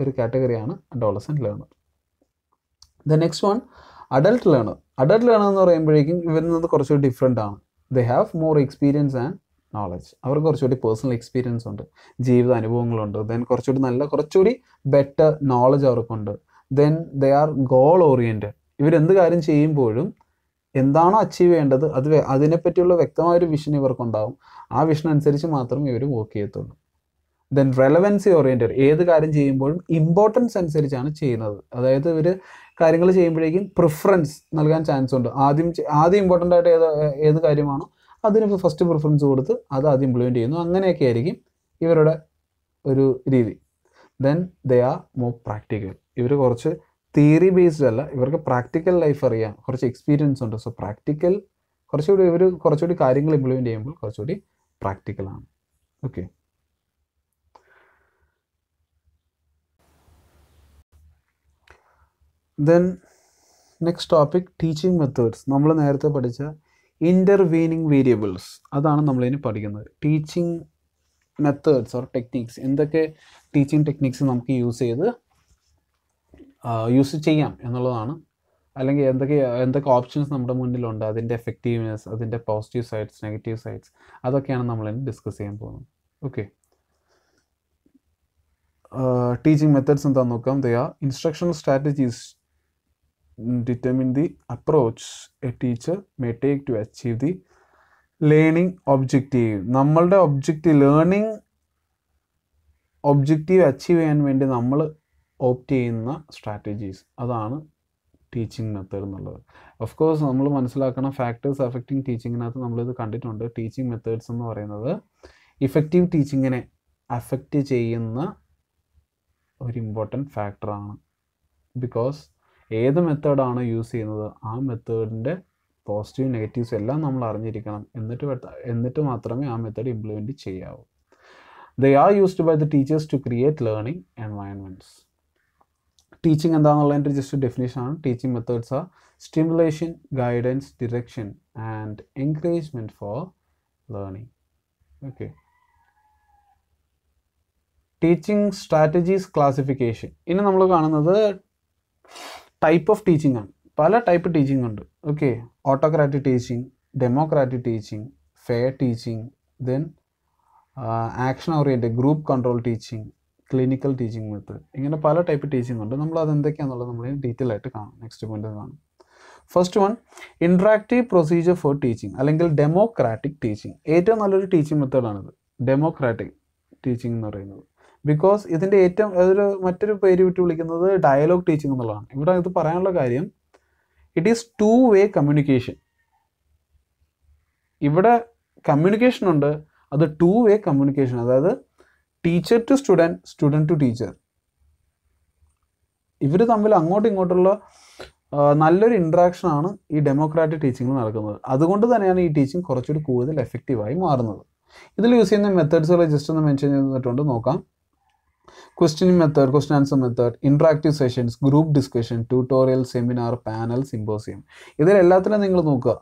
ഒരു കാറ്റഗറിയാണ് adolescent learner the next one adult learner adult learner എന്ന് പറയുമ്പോഴേക്കും നിന്ന് കുറച്ചുകൂടി ഡിഫറെൻ്റ് ആണ് they have more experience and knowledge അവർക്ക് കുറച്ചുകൂടി പേഴ്സണൽ എക്സ്പീരിയൻസ് ഉണ്ട് ജീവിത അനുഭവങ്ങളുണ്ട് ദെൻ കുറച്ചുകൂടി നല്ല കുറച്ചുകൂടി ബെറ്റർ നോളജ് അവർക്കുണ്ട് then they are goal oriented ഇവരെന്ത് കാര്യം ചെയ്യുമ്പോഴും എന്താണോ അച്ചീവ് ചെയ്യേണ്ടത് അത് അതിനെപ്പറ്റിയുള്ള വ്യക്തമായൊരു വിഷൻ ഇവർക്കുണ്ടാവും ആ വിഷൻ അനുസരിച്ച് മാത്രം ഇവർ വർക്ക് ചെയ്യത്തുള്ളൂ ദെൻ റെലവൻസി ഓറിയൻറ്റഡ് ഏത് കാര്യം ചെയ്യുമ്പോഴും ഇമ്പോർട്ടൻസ് അനുസരിച്ചാണ് ചെയ്യുന്നത് അതായത് ഇവർ കാര്യങ്ങൾ ചെയ്യുമ്പോഴേക്കും പ്രിഫറൻസ് നൽകാൻ ചാൻസ് ഉണ്ട് ആദ്യം ആദ്യം ഇമ്പോർട്ടൻ്റ് ആയിട്ട് ഏത് ഏത് കാര്യമാണോ അതിന് ഫസ്റ്റ് പ്രിഫറൻസ് കൊടുത്ത് അത് ആദ്യം ഇംപ്ലിമെൻറ്റ് ചെയ്യുന്നു അങ്ങനെയൊക്കെ ആയിരിക്കും ഇവരുടെ ഒരു രീതി then they are more practical ഇവർ കുറച്ച് തിയറി ബേസ്ഡ് അല്ല ഇവർക്ക് പ്രാക്ടിക്കൽ ലൈഫ് അറിയാം കുറച്ച് എക്സ്പീരിയൻസ് ഉണ്ട് സോ പ്രാക്ടിക്കൽ കുറച്ചുകൂടി ഇവർ കുറച്ചുകൂടി കാര്യങ്ങൾ ഇംപ്ലിമെൻ്റ് ചെയ്യുമ്പോൾ കുറച്ചുകൂടി പ്രാക്ടിക്കലാണ് okay then next topic teaching methods നമ്മൾ നേരത്തെ പഠിച്ച ഇൻ്റർവീനിങ് വേരിയബിൾസ് അതാണ് നമ്മളിനി പഠിക്കുന്നത് ടീച്ചിങ് മെത്തേഡ്സ് ഓർ ടെക്നിക്സ് എന്തൊക്കെ ടീച്ചിങ് ടെക്നിക്സ് നമുക്ക് യൂസ് ചെയ്ത് യൂസ് ചെയ്യാം എന്നുള്ളതാണ് അല്ലെങ്കിൽ എന്തൊക്കെ എന്തൊക്കെ ഓപ്ഷൻസ് നമ്മുടെ മുന്നിലുണ്ട് അതിൻ്റെ എഫക്റ്റീവ്നെസ് അതിൻ്റെ പോസിറ്റീവ് സൈഡ്സ് നെഗറ്റീവ് സൈഡ്സ് അതൊക്കെയാണ് നമ്മൾ ഡിസ്കസ് ചെയ്യാൻ പോകുന്നത് ഓക്കെ ടീച്ചിങ് മെത്തേഡ്സ് എന്താ നോക്കാം they are instructional strategies determine the approach a teacher may take to achieve the learning objective നമ്മളുടെ ഒബ്ജക്റ്റീവ് ലേണിംഗ് ഒബ്ജക്റ്റീവ് അച്ചീവ് ചെയ്യാൻ വേണ്ടി നമ്മൾ ഓപ്റ്റ് ചെയ്യുന്ന സ്ട്രാറ്റജീസ് അതാണ് ടീച്ചിങ് മെത്തേഡ് എന്നുള്ളത് ഓഫ് കോഴ്സ് നമ്മൾ മനസ്സിലാക്കണം ഫാക്ടേഴ്സ് അഫക്റ്റിംഗ് ടീച്ചിങ്ങിനകത്ത് നമ്മളിത് കണ്ടിട്ടുണ്ട് ടീച്ചിങ് മെത്തേഡ്സ് എന്ന് പറയുന്നത് ഇഫക്റ്റീവ് ടീച്ചിങ്ങിനെ അഫക്റ്റ് ചെയ്യുന്ന ഒരു ഇമ്പോർട്ടൻറ്റ് ഫാക്ടറാണ് ബിക്കോസ് ഏത് മെത്തേഡാണ് യൂസ് ചെയ്യുന്നത് ആ മെത്തേഡിൻ്റെ പോസിറ്റീവ് നെഗറ്റീവ്സ് എല്ലാം നമ്മൾ അറിഞ്ഞിരിക്കണം എന്നിട്ട് എന്നിട്ട് മാത്രമേ ആ മെത്തേഡ് ഇംപ്ലിമെൻറ്റ് ചെയ്യാവൂ they are used by the teachers to create learning environments teaching എന്താണെന്നുള്ളതിൻ്റെ ജസ്റ്റ് ഡെഫിനേഷനാണ് teaching methods are stimulation guidance direction and encouragement for learning okay teaching strategies classification ഇനി നമ്മൾ കാണുന്നത് ടൈപ്പ് ഓഫ് ടീച്ചിങ് ആണ് പല type teaching ഉണ്ട് okay autocratic teaching democratic teaching fair teaching then action oriented group control teaching clinical teaching method ഇങ്ങനെ പല type teaching ഉണ്ട് നമ്മൾ അത് എന്തൊക്കെയാണെന്നുള്ളത് നമ്മൾ ഡീറ്റെയിൽ ആയിട്ട് കാണും നെക്സ്റ്റ് പോയിന്റ് കാണും first one interactive procedure for teaching അല്ലെങ്കിൽ ഡെമോക്രാറ്റിക് ടീച്ചിങ് ഏറ്റവും നല്ലൊരു ടീച്ചിങ് മെത്തേഡാണിത് ഡെമോക്രാറ്റിക് ടീച്ചിങ് എന്ന് പറയുന്നത് ബിക്കോസ് ഇതിൻ്റെ ഏറ്റവും അതൊരു മറ്റൊരു പേര് വിട്ട് വിളിക്കുന്നത് ഡയലോഗ് ടീച്ചിങ് എന്നുള്ളതാണ് ഇവിടെ ഇത് പറയാനുള്ള കാര്യം it is two way communication ഇവിടെ കമ്മ്യൂണിക്കേഷൻ ഉണ്ട് അത് ടു വേ കമ്മ്യൂണിക്കേഷൻ അതായത് teacher to student student to teacher ഇവർ തമ്മിൽ അങ്ങോട്ടും ഇങ്ങോട്ടുള്ള നല്ലൊരു ഇൻട്രാക്ഷനാണ് ഈ ഡെമോക്രാറ്റിക് ടീച്ചിങ്ങിൽ നടക്കുന്നത് അതുകൊണ്ട് തന്നെയാണ് ഈ ടീച്ചിങ് കുറച്ചുകൂടി കൂടുതൽ എഫക്റ്റീവായി മാറുന്നത് ഇതിൽ യൂസ് ചെയ്യുന്ന മെത്തേഡ്സുകൾ ജസ്റ്റ് ഒന്ന് മെൻഷൻ ചെയ്തിട്ടുണ്ട് നോക്കാം question method question answer method interactive sessions group discussion tutorial seminar panel symposium ഇതിലെല്ലാത്തിലും നിങ്ങൾ നോക്കുക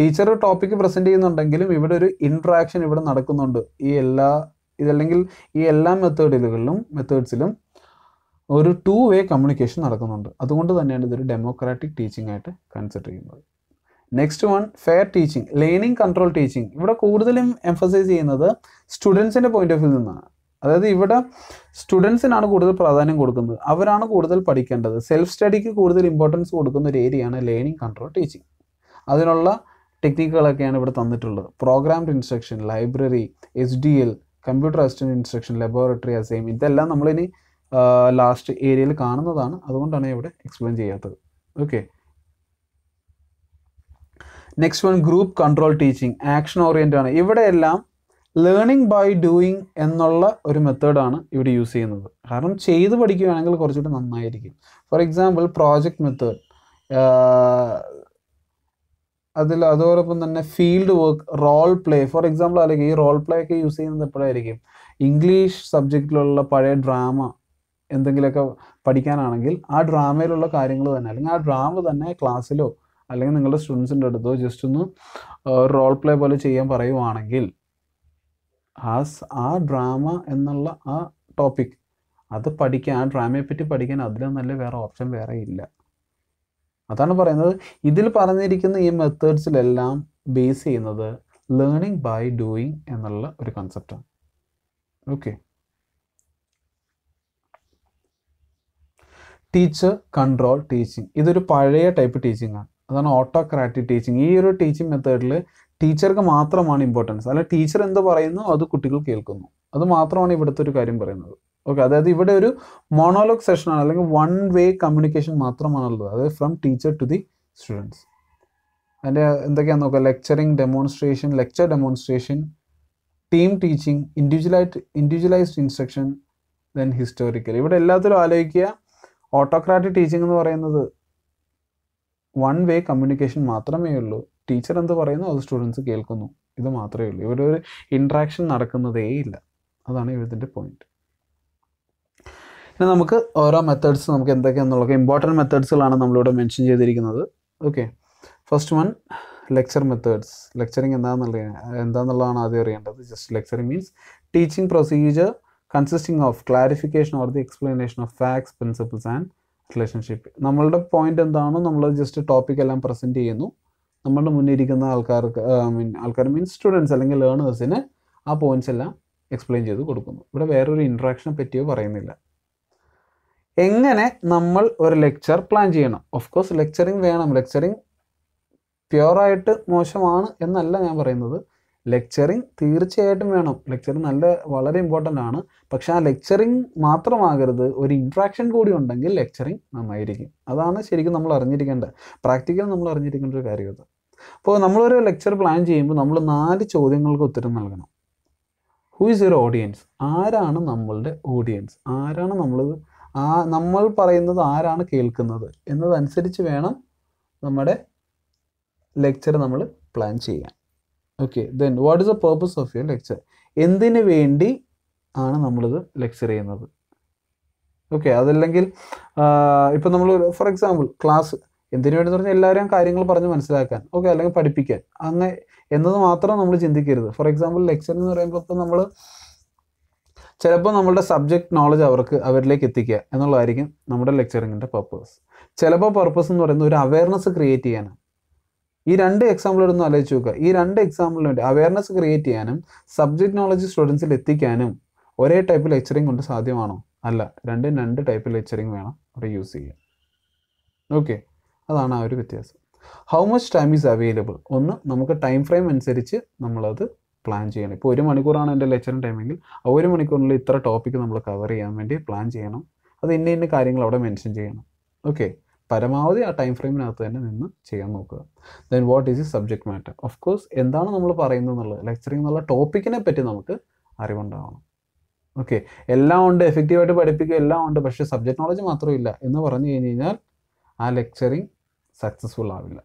ടീച്ചർ ടോപ്പിക്ക് പ്രസൻറ്റ് ചെയ്യുന്നുണ്ടെങ്കിലും ഇവിടെ ഒരു ഇൻട്രാക്ഷൻ ഇവിടെ നടക്കുന്നുണ്ട് ഈ എല്ലാ ഇതല്ലെങ്കിൽ ഈ എല്ലാ മെത്തേഡിലുകളിലും മെത്തേഡ്സിലും ഒരു ടു വേ കമ്മ്യൂണിക്കേഷൻ നടക്കുന്നുണ്ട് അതുകൊണ്ട് തന്നെയാണ് ഇതൊരു ഡെമോക്രാറ്റിക് ടീച്ചിങ് ആയിട്ട് കൺസിഡർ ചെയ്യുന്നത് next one fair teaching learning control teaching ഇവിടെ കൂടുതലും എംഫസൈസ് ചെയ്യുന്നത് സ്റ്റുഡൻസിൻ്റെ പോയിന്റ് ഓഫ് വ്യൂ നിന്നാണ് അതായത് ഇവിടെ സ്റ്റുഡൻസിനാണ് കൂടുതൽ പ്രാധാന്യം കൊടുക്കുന്നത് അവരാണ് കൂടുതൽ പഠിക്കേണ്ടത് സെൽഫ് സ്റ്റഡിക്ക് കൂടുതൽ ഇമ്പോർട്ടൻസ് കൊടുക്കുന്ന ഒരു ഏരിയയാണ് ലേണിംഗ് കൺട്രോൾ ടീച്ചിങ് അതിനുള്ള ടെക്നിക്കുകളൊക്കെയാണ് ഇവിടെ തന്നിട്ടുള്ളത് programmed instruction library S D L computer assistant instruction laboratory അസൈം ഇതെല്ലാം നമ്മളിനി ലാസ്റ്റ് ഏരിയയിൽ കാണുന്നതാണ് അതുകൊണ്ടാണ് ഇവിടെ എക്സ്പ്ലെയിൻ ചെയ്യാത്തത് okay next one group control teaching action orient ആണ് ഇവിടെ എല്ലാം ലേണിംഗ് ബൈ ഡൂയിങ് എന്നുള്ള ഒരു മെത്തേഡാണ് ഇവിടെ യൂസ് ചെയ്യുന്നത് കാരണം ചെയ്ത് പഠിക്കുകയാണെങ്കിൽ കുറച്ചുകൂടി നന്നായിരിക്കും ഫോർ എക്സാമ്പിൾ പ്രോജക്റ്റ് മെത്തേഡ് അതിൽ അതോടൊപ്പം തന്നെ field work role play for example അല്ലെങ്കിൽ ഈ റോൾ പ്ലേ ഒക്കെ യൂസ് ചെയ്യുന്നത് എപ്പോഴായിരിക്കും ഇംഗ്ലീഷ് സബ്ജക്റ്റിലുള്ള പഴയ ഡ്രാമ എന്തെങ്കിലുമൊക്കെ പഠിക്കാനാണെങ്കിൽ ആ ഡ്രാമയിലുള്ള കാര്യങ്ങൾ തന്നെ അല്ലെങ്കിൽ ആ ഡ്രാമ തന്നെ ക്ലാസ്സിലോ അല്ലെങ്കിൽ നിങ്ങളുടെ സ്റ്റുഡൻസിൻ്റെ അടുത്തോ ജസ്റ്റ് ഒന്ന് റോൾ പ്ലേ പോലെ ചെയ്യാൻ പറയുവാണെങ്കിൽ ആസ് ആ ഡ്രാമ എന്നുള്ള ആ ടോപ്പിക് അത് പഠിക്കാൻ ആ ഡ്രാമയെ പറ്റി പഠിക്കാൻ അതിലും നല്ല വേറെ ഓപ്ഷൻ വേറെ ഇല്ല അതാണ് പറയുന്നത് ഇതിൽ പറഞ്ഞിരിക്കുന്ന ഈ മെത്തേഡ്സിലെല്ലാം ബേസ് ചെയ്യുന്നത് ലേണിംഗ് ബൈ ഡൂയിങ് എന്നുള്ള ഒരു കൺസെപ്റ്റാണ് ഓക്കെ ടീച്ചർ കൺട്രോൾ ടീച്ചിങ് ഇതൊരു പഴയ ടൈപ്പ് ടീച്ചിങ് ആണ് അതാണ് ഓട്ടോക്രാറ്റിക് ടീച്ചിങ് ഈ ഒരു ടീച്ചിങ് മെത്തേഡിൽ ടീച്ചർക്ക് മാത്രമാണ് ഇമ്പോർട്ടൻസ് അല്ല ടീച്ചർ എന്ത് പറയുന്നു അത് കുട്ടികൾ കേൾക്കുന്നു അത് മാത്രമാണ് ഇവിടുത്തെ ഒരു കാര്യം പറയുന്നത് ഓക്കെ അതായത് ഇവിടെ ഒരു മോണോലോഗ് സെഷനാണ് അല്ലെങ്കിൽ വൺ വേ കമ്മ്യൂണിക്കേഷൻ മാത്രമാണുള്ളത് അതായത് from teacher to the students അതിൻ്റെ എന്തൊക്കെയാണെന്ന് നോക്കുക lecturing demonstration lecture demonstration team teaching ഇൻഡിവിജ്വലായിട്ട് ഇൻഡിവിജ്വലൈസ്ഡ് ഇൻസ്ട്രക്ഷൻ ദെൻ ഹിസ്റ്റോറിക്കൽ ഇവിടെ എല്ലാത്തിലും ആലോചിക്കുക ഓട്ടോക്രാറ്റിക് ടീച്ചിങ് എന്ന് പറയുന്നത് വൺ വേ കമ്മ്യൂണിക്കേഷൻ മാത്രമേ ഉള്ളൂ ടീച്ചർ എന്ത് പറയുന്നു അത് സ്റ്റുഡൻസ് കേൾക്കുന്നു ഇത് മാത്രമേ ഉള്ളൂ ഇവിടെ ഒരു ഇൻട്രാക്ഷൻ നടക്കുന്നതേ ഇല്ല അതാണ് ഇവിടുത്തെ പോയിന്റ് ഇനി നമുക്ക് ഓരോ മെത്തേഡ്സ് നമുക്ക് എന്തൊക്കെയാണെന്നുള്ള ഇമ്പോർട്ടൻറ്റ് മെത്തേഡ്സുകളാണ് നമ്മളിവിടെ മെൻഷൻ ചെയ്തിരിക്കുന്നത് okay first one lecture methods lecturing എന്താണെന്നുള്ള എന്താണെന്നുള്ളതാണ് ആദ്യം അറിയേണ്ടത് just lecturing means teaching procedure consisting of clarification or the explanation of facts principles and relationship നമ്മളുടെ പോയിന്റ് എന്താണോ നമ്മൾ ജസ്റ്റ് ടോപ്പിക് എല്ലാം പ്രസൻറ്റ് ചെയ്യുന്നു നമ്മളുടെ മുന്നിരിക്കുന്ന ആൾക്കാർക്ക് മീൻ ആൾക്കാർ മീൻസ് സ്റ്റുഡൻസ് അല്ലെങ്കിൽ ലേണേഴ്സിന് ആ പോയിന്റ്സ് എല്ലാം എക്സ്പ്ലെയിൻ ചെയ്ത് കൊടുക്കുന്നു ഇവിടെ വേറൊരു ഇൻട്രാക്ഷനെ പറ്റിയോ പറയുന്നില്ല എങ്ങനെ നമ്മൾ ഒരു ലെക്ചർ പ്ലാൻ ചെയ്യണം ഓഫ് കോഴ്സ് ലെക്ചറിങ് വേണം ലെക്ചറിങ് പ്യുവറായിട്ട് മോശമാണ് എന്നല്ല ഞാൻ പറയുന്നത് ലെക്ചറിങ് തീർച്ചയായിട്ടും വേണം ലെക്ചറിങ് നല്ല വളരെ ഇമ്പോർട്ടൻ്റ് ആണ് പക്ഷേ ആ ലെക്ചറിങ് മാത്രമാകരുത് ഒരു ഇൻട്രാക്ഷൻ കൂടി ഉണ്ടെങ്കിൽ ലെക്ചറിങ് നന്നായിരിക്കും അതാണ് ശരിക്കും നമ്മൾ അറിഞ്ഞിരിക്കേണ്ടത് പ്രാക്ടിക്കൽ നമ്മൾ അറിഞ്ഞിരിക്കേണ്ട ഒരു കാര്യം അത് അപ്പോൾ നമ്മളൊരു ലെക്ചർ പ്ലാൻ ചെയ്യുമ്പോൾ നമ്മൾ നാല് ചോദ്യങ്ങൾക്ക് ഉത്തരം നൽകണം ഹൂ ഈസ് യുവർ ഓഡിയൻസ് ആരാണ് നമ്മളുടെ ഓഡിയൻസ് ആരാണ് നമ്മൾ ആ നമ്മൾ പറയുന്നത് ആരാണ് കേൾക്കുന്നത് എന്നതനുസരിച്ച് വേണം നമ്മുടെ ലെക്ചർ നമ്മൾ പ്ലാൻ ചെയ്യാൻ okay then what is the purpose of your lecture എന്തിനു വേണ്ടി ആണ് നമ്മളിത് ലെക്ചർ ചെയ്യുന്നത് ഓക്കെ അതല്ലെങ്കിൽ ഇപ്പം നമ്മൾ ഫോർ എക്സാമ്പിൾ ക്ലാസ് എന്തിനു വേണ്ടി പറഞ്ഞാൽ എല്ലാവരും കാര്യങ്ങൾ പറഞ്ഞ് മനസ്സിലാക്കാൻ ഓക്കെ അല്ലെങ്കിൽ പഠിപ്പിക്കാൻ അങ്ങനെ എന്നത് മാത്രം നമ്മൾ ചിന്തിക്കരുത് ഫോർ എക്സാമ്പിൾ ലെക്ചർ എന്ന് പറയുമ്പോൾ ഇപ്പം നമ്മൾ ചിലപ്പോൾ നമ്മളുടെ സബ്ജക്റ്റ് നോളജ് അവർക്ക് അവരിലേക്ക് എത്തിക്കുക എന്നുള്ളതായിരിക്കും നമ്മുടെ ലെക്ചറിങ്ങിൻ്റെ പർപ്പസ് ചിലപ്പോൾ പർപ്പസ് എന്ന് പറയുന്നത് ഒരു അവയർനെസ് ക്രിയേറ്റ് ചെയ്യാനാണ് ഈ രണ്ട് എക്സാമ്പിളൊന്ന് ആലോചിച്ച് നോക്കുക ഈ രണ്ട് എക്സാമ്പിളിന് വേണ്ടി അവയർനെസ് ക്രിയേറ്റ് ചെയ്യാനും സബ്ജക്റ്റ് നോളജ് സ്റ്റുഡൻസിൽ എത്തിക്കാനും ഒരേ ടൈപ്പ് ലെക്ചറിങ് കൊണ്ട് സാധ്യമാണോ അല്ല രണ്ടും രണ്ട് ടൈപ്പ് ലെക്ചറിങ് വേണം അവിടെ യൂസ് ചെയ്യാൻ ഓക്കെ അതാണ് ആ ഒരു വ്യത്യാസം how much time is available ഒന്ന് നമുക്ക് ടൈം ഫ്രെയിം അനുസരിച്ച് നമ്മളത് പ്ലാൻ ചെയ്യണം ഇപ്പോൾ ഒരു മണിക്കൂറാണ് എൻ്റെ ലെക്ചറിൻ്റെ ടൈമെങ്കിൽ ആ ഒരു മണിക്കൂറിനുള്ളിൽ ഇത്ര ടോപ്പിക്ക് നമ്മൾ കവർ ചെയ്യാൻ വേണ്ടി പ്ലാൻ ചെയ്യണം അത് ഇന്ന ഇന്ന കാര്യങ്ങൾ അവിടെ മെൻഷൻ ചെയ്യണം ഓക്കെ പരമാവധി ആ ടൈം ഫ്രെയിമിനകത്ത് തന്നെ നിന്ന് ചെയ്യാൻ നോക്കുക ദെൻ വാട്ട് ഈസ് ഇ സബ്ജക്ട് മാറ്റർ ഓഫ് കോഴ്സ് എന്താണ് നമ്മൾ പറയുന്നത് എന്നുള്ളത് ലെക്ചറിങ് എന്നുള്ള ടോപ്പിക്കിനെ പറ്റി നമുക്ക് അറിവുണ്ടാവണം ഓക്കെ എല്ലാം ഉണ്ട് എഫക്റ്റീവായിട്ട് പഠിപ്പിക്കുക എല്ലാം ഉണ്ട് പക്ഷേ സബ്ജക്ട് നോളജ് മാത്രമില്ല എന്ന് പറഞ്ഞു കഴിഞ്ഞ് കഴിഞ്ഞാൽ ആ ലെക്ചറിങ് സക്സസ്ഫുൾ ആവില്ല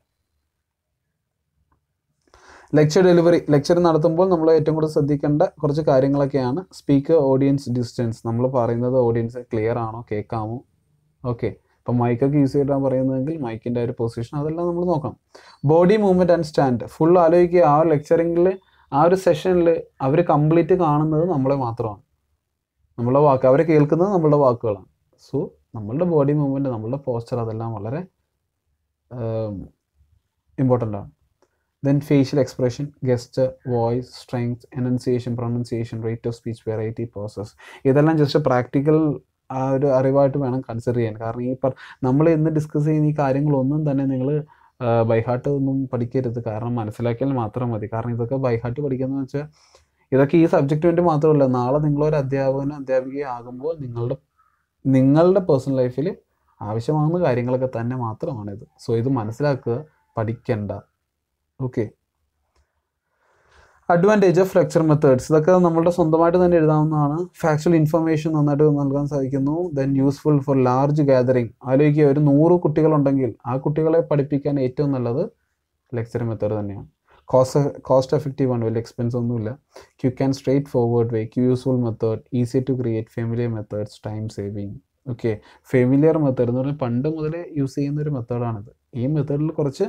ലെക്ചർ ഡെലിവറി ലെക്ചർ നടത്തുമ്പോൾ നമ്മൾ ഏറ്റവും കൂടുതൽ ശ്രദ്ധിക്കേണ്ട കുറച്ച് കാര്യങ്ങളൊക്കെയാണ് സ്പീക്കർ ഓഡിയൻസ് ഡിസ്റ്റൻസ് നമ്മൾ പറയുന്നത് ഓഡിയൻസ് ക്ലിയർ ആണോ കേൾക്കാമോ ഓക്കെ ഇപ്പം മൈക്കൊക്കെ യൂസ് ചെയ്തിട്ടാണ് പറയുന്നതെങ്കിൽ മൈക്കിൻ്റെ ഒരു പൊസിഷൻ അതെല്ലാം നമ്മൾ നോക്കണം body movement and stand full ആലോചിക്കുക ആ ലെക്ചറിങ്ങിൽ ആ ഒരു സെഷനിൽ അവർ കംപ്ലീറ്റ് കാണുന്നത് നമ്മളെ മാത്രമാണ് നമ്മളുടെ വാക്ക് അവരെ കേൾക്കുന്നത് നമ്മളുടെ വാക്കുകളാണ് സോ നമ്മളുടെ ബോഡി മൂവ്മെൻറ്റ് നമ്മളുടെ പോസ്ചർ അതെല്ലാം വളരെ ഇമ്പോർട്ടൻ്റ് ആണ് then facial expression gesture, voice strength enunciation pronunciation rate of speech variety process ഇതെല്ലാം ജസ്റ്റ് പ്രാക്ടിക്കൽ ആ ഒരു അറിവായിട്ട് വേണം കൺസിഡർ ചെയ്യാൻ കാരണം ഈ നമ്മൾ ഇന്ന് ഡിസ്കസ് ചെയ്യുന്ന ഈ കാര്യങ്ങളൊന്നും തന്നെ നിങ്ങൾ ബൈഹാർട്ട് ഒന്നും പഠിക്കരുത് കാരണം മനസ്സിലാക്കിയാൽ മാത്രം മതി കാരണം ഇതൊക്കെ ബൈഹാർട്ട് പഠിക്കുന്നതെന്ന് വെച്ചാൽ ഇതൊക്കെ ഈ സബ്ജക്റ്റ് വേണ്ടി മാത്രമല്ല നാളെ നിങ്ങളൊരു അധ്യാപകനും അധ്യാപികയോ ആകുമ്പോൾ നിങ്ങളുടെ നിങ്ങളുടെ പേഴ്സണൽ ലൈഫിൽ ആവശ്യമാകുന്ന കാര്യങ്ങളൊക്കെ തന്നെ മാത്രമാണിത് സോ ഇത് മനസ്സിലാക്കുക പഠിക്കേണ്ട okay advantage of fracture methods ഇതൊക്കെ നമ്മളുടെ സ്വന്തമായിട്ട് തന്നെ എഴുതാവുന്നതാണ് ഫാക്ച്വൽ ഇൻഫർമേഷൻ നന്നായിട്ട് നൽകാൻ സാധിക്കുന്നു then useful for large gathering ആലോചിക്കുക ഒരു നൂറ് കുട്ടികളുണ്ടെങ്കിൽ ആ കുട്ടികളെ പഠിപ്പിക്കാൻ ഏറ്റവും നല്ലത് ലെക്ചർ മെത്തേഡ് തന്നെയാണ് കോസ്റ്റ് കോസ്റ്റ് എഫക്റ്റീവ് ആണ് വലിയ എക്സ്പെൻസ് ഒന്നുമില്ല quick can straightforward way ക്യൂ useful method easy to create familiar methods time saving okay familiar method എന്ന് പറഞ്ഞാൽ പണ്ട് മുതലേ യൂസ് ചെയ്യുന്ന ഒരു മെത്തേഡാണിത് ഈ മെത്തേഡിൽ കുറച്ച്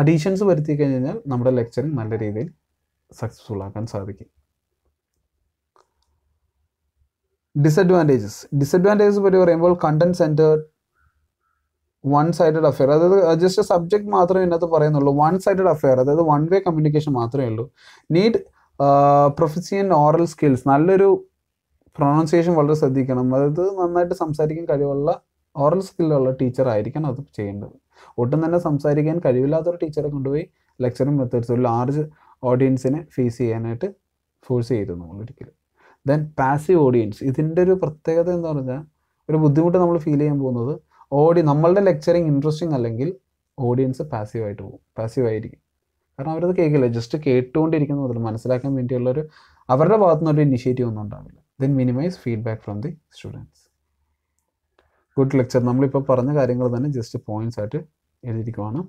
അഡീഷൻസ് വരുത്തി കഴിഞ്ഞാൽ നമ്മുടെ ലെക്ചറിങ് നല്ല രീതിയിൽ സക്സസ്ഫുൾ ആക്കാൻ സാധിക്കും ഡിസഡ്വാൻറ്റേജസ് ഡിസഡ്വാൻറ്റേജസ് പറ്റി പറയുമ്പോൾ content centred one sided affair അതായത് ജസ്റ്റ് സബ്ജക്ട് മാത്രമേ ഇതിനകത്ത് പറയുന്നുള്ളൂ വൺ സൈഡഡ് അഫെയർ അതായത് വൺ വേ കമ്മ്യൂണിക്കേഷൻ മാത്രമേ ഉള്ളൂ നീഡ് പ്രൊഫസിയൻ ഓറൽ സ്കിൽസ് നല്ലൊരു പ്രൊണൗൺസിയേഷൻ വളരെ ശ്രദ്ധിക്കണം അതായത് നന്നായിട്ട് സംസാരിക്കാൻ കഴിവുള്ള ഓറൽ സ്കില്ലുള്ള ടീച്ചർ ആയിരിക്കണം അത് ചെയ്യേണ്ടത് ഒട്ടും തന്നെ സംസാരിക്കാൻ കഴിവില്ലാത്തൊരു ടീച്ചറെ കൊണ്ടുപോയി ലെക്ചറും മെത്തേഡ്സ് ഒരു ലാർജ് ഓഡിയൻസിനെ ഫേസ് ചെയ്യാനായിട്ട് ഫോഴ്സ് ചെയ്തിരുന്നു ഒരിക്കലും ദെൻ പാസീവ് ഓഡിയൻസ് ഇതിൻ്റെ ഒരു പ്രത്യേകത എന്ന് പറഞ്ഞാൽ ഒരു ബുദ്ധിമുട്ട് നമ്മൾ ഫീൽ ചെയ്യാൻ പോകുന്നത് ഓഡി നമ്മളുടെ ലെക്ചറിങ് ഇൻട്രസ്റ്റിംഗ് അല്ലെങ്കിൽ ഓഡിയൻസ് പാസീവായിട്ട് പോകും പാസീവായിരിക്കും കാരണം അവരത് കേൾക്കില്ല ജസ്റ്റ് കേട്ടുകൊണ്ടിരിക്കുന്ന മുതൽ മനസ്സിലാക്കാൻ വേണ്ടിയുള്ളൊരു അവരുടെ ഭാഗത്തുനിന്ന് ഒരു ഇനിഷ്യേറ്റീവ് ഒന്നും ഉണ്ടാവില്ല then minimise feedback from the students good lecture നമ്മളിപ്പോൾ പറഞ്ഞ കാര്യങ്ങൾ തന്നെ ജസ്റ്റ് പോയിന്റ്സ് ആയിട്ട് എഴുതിയിരിക്കുവാണ്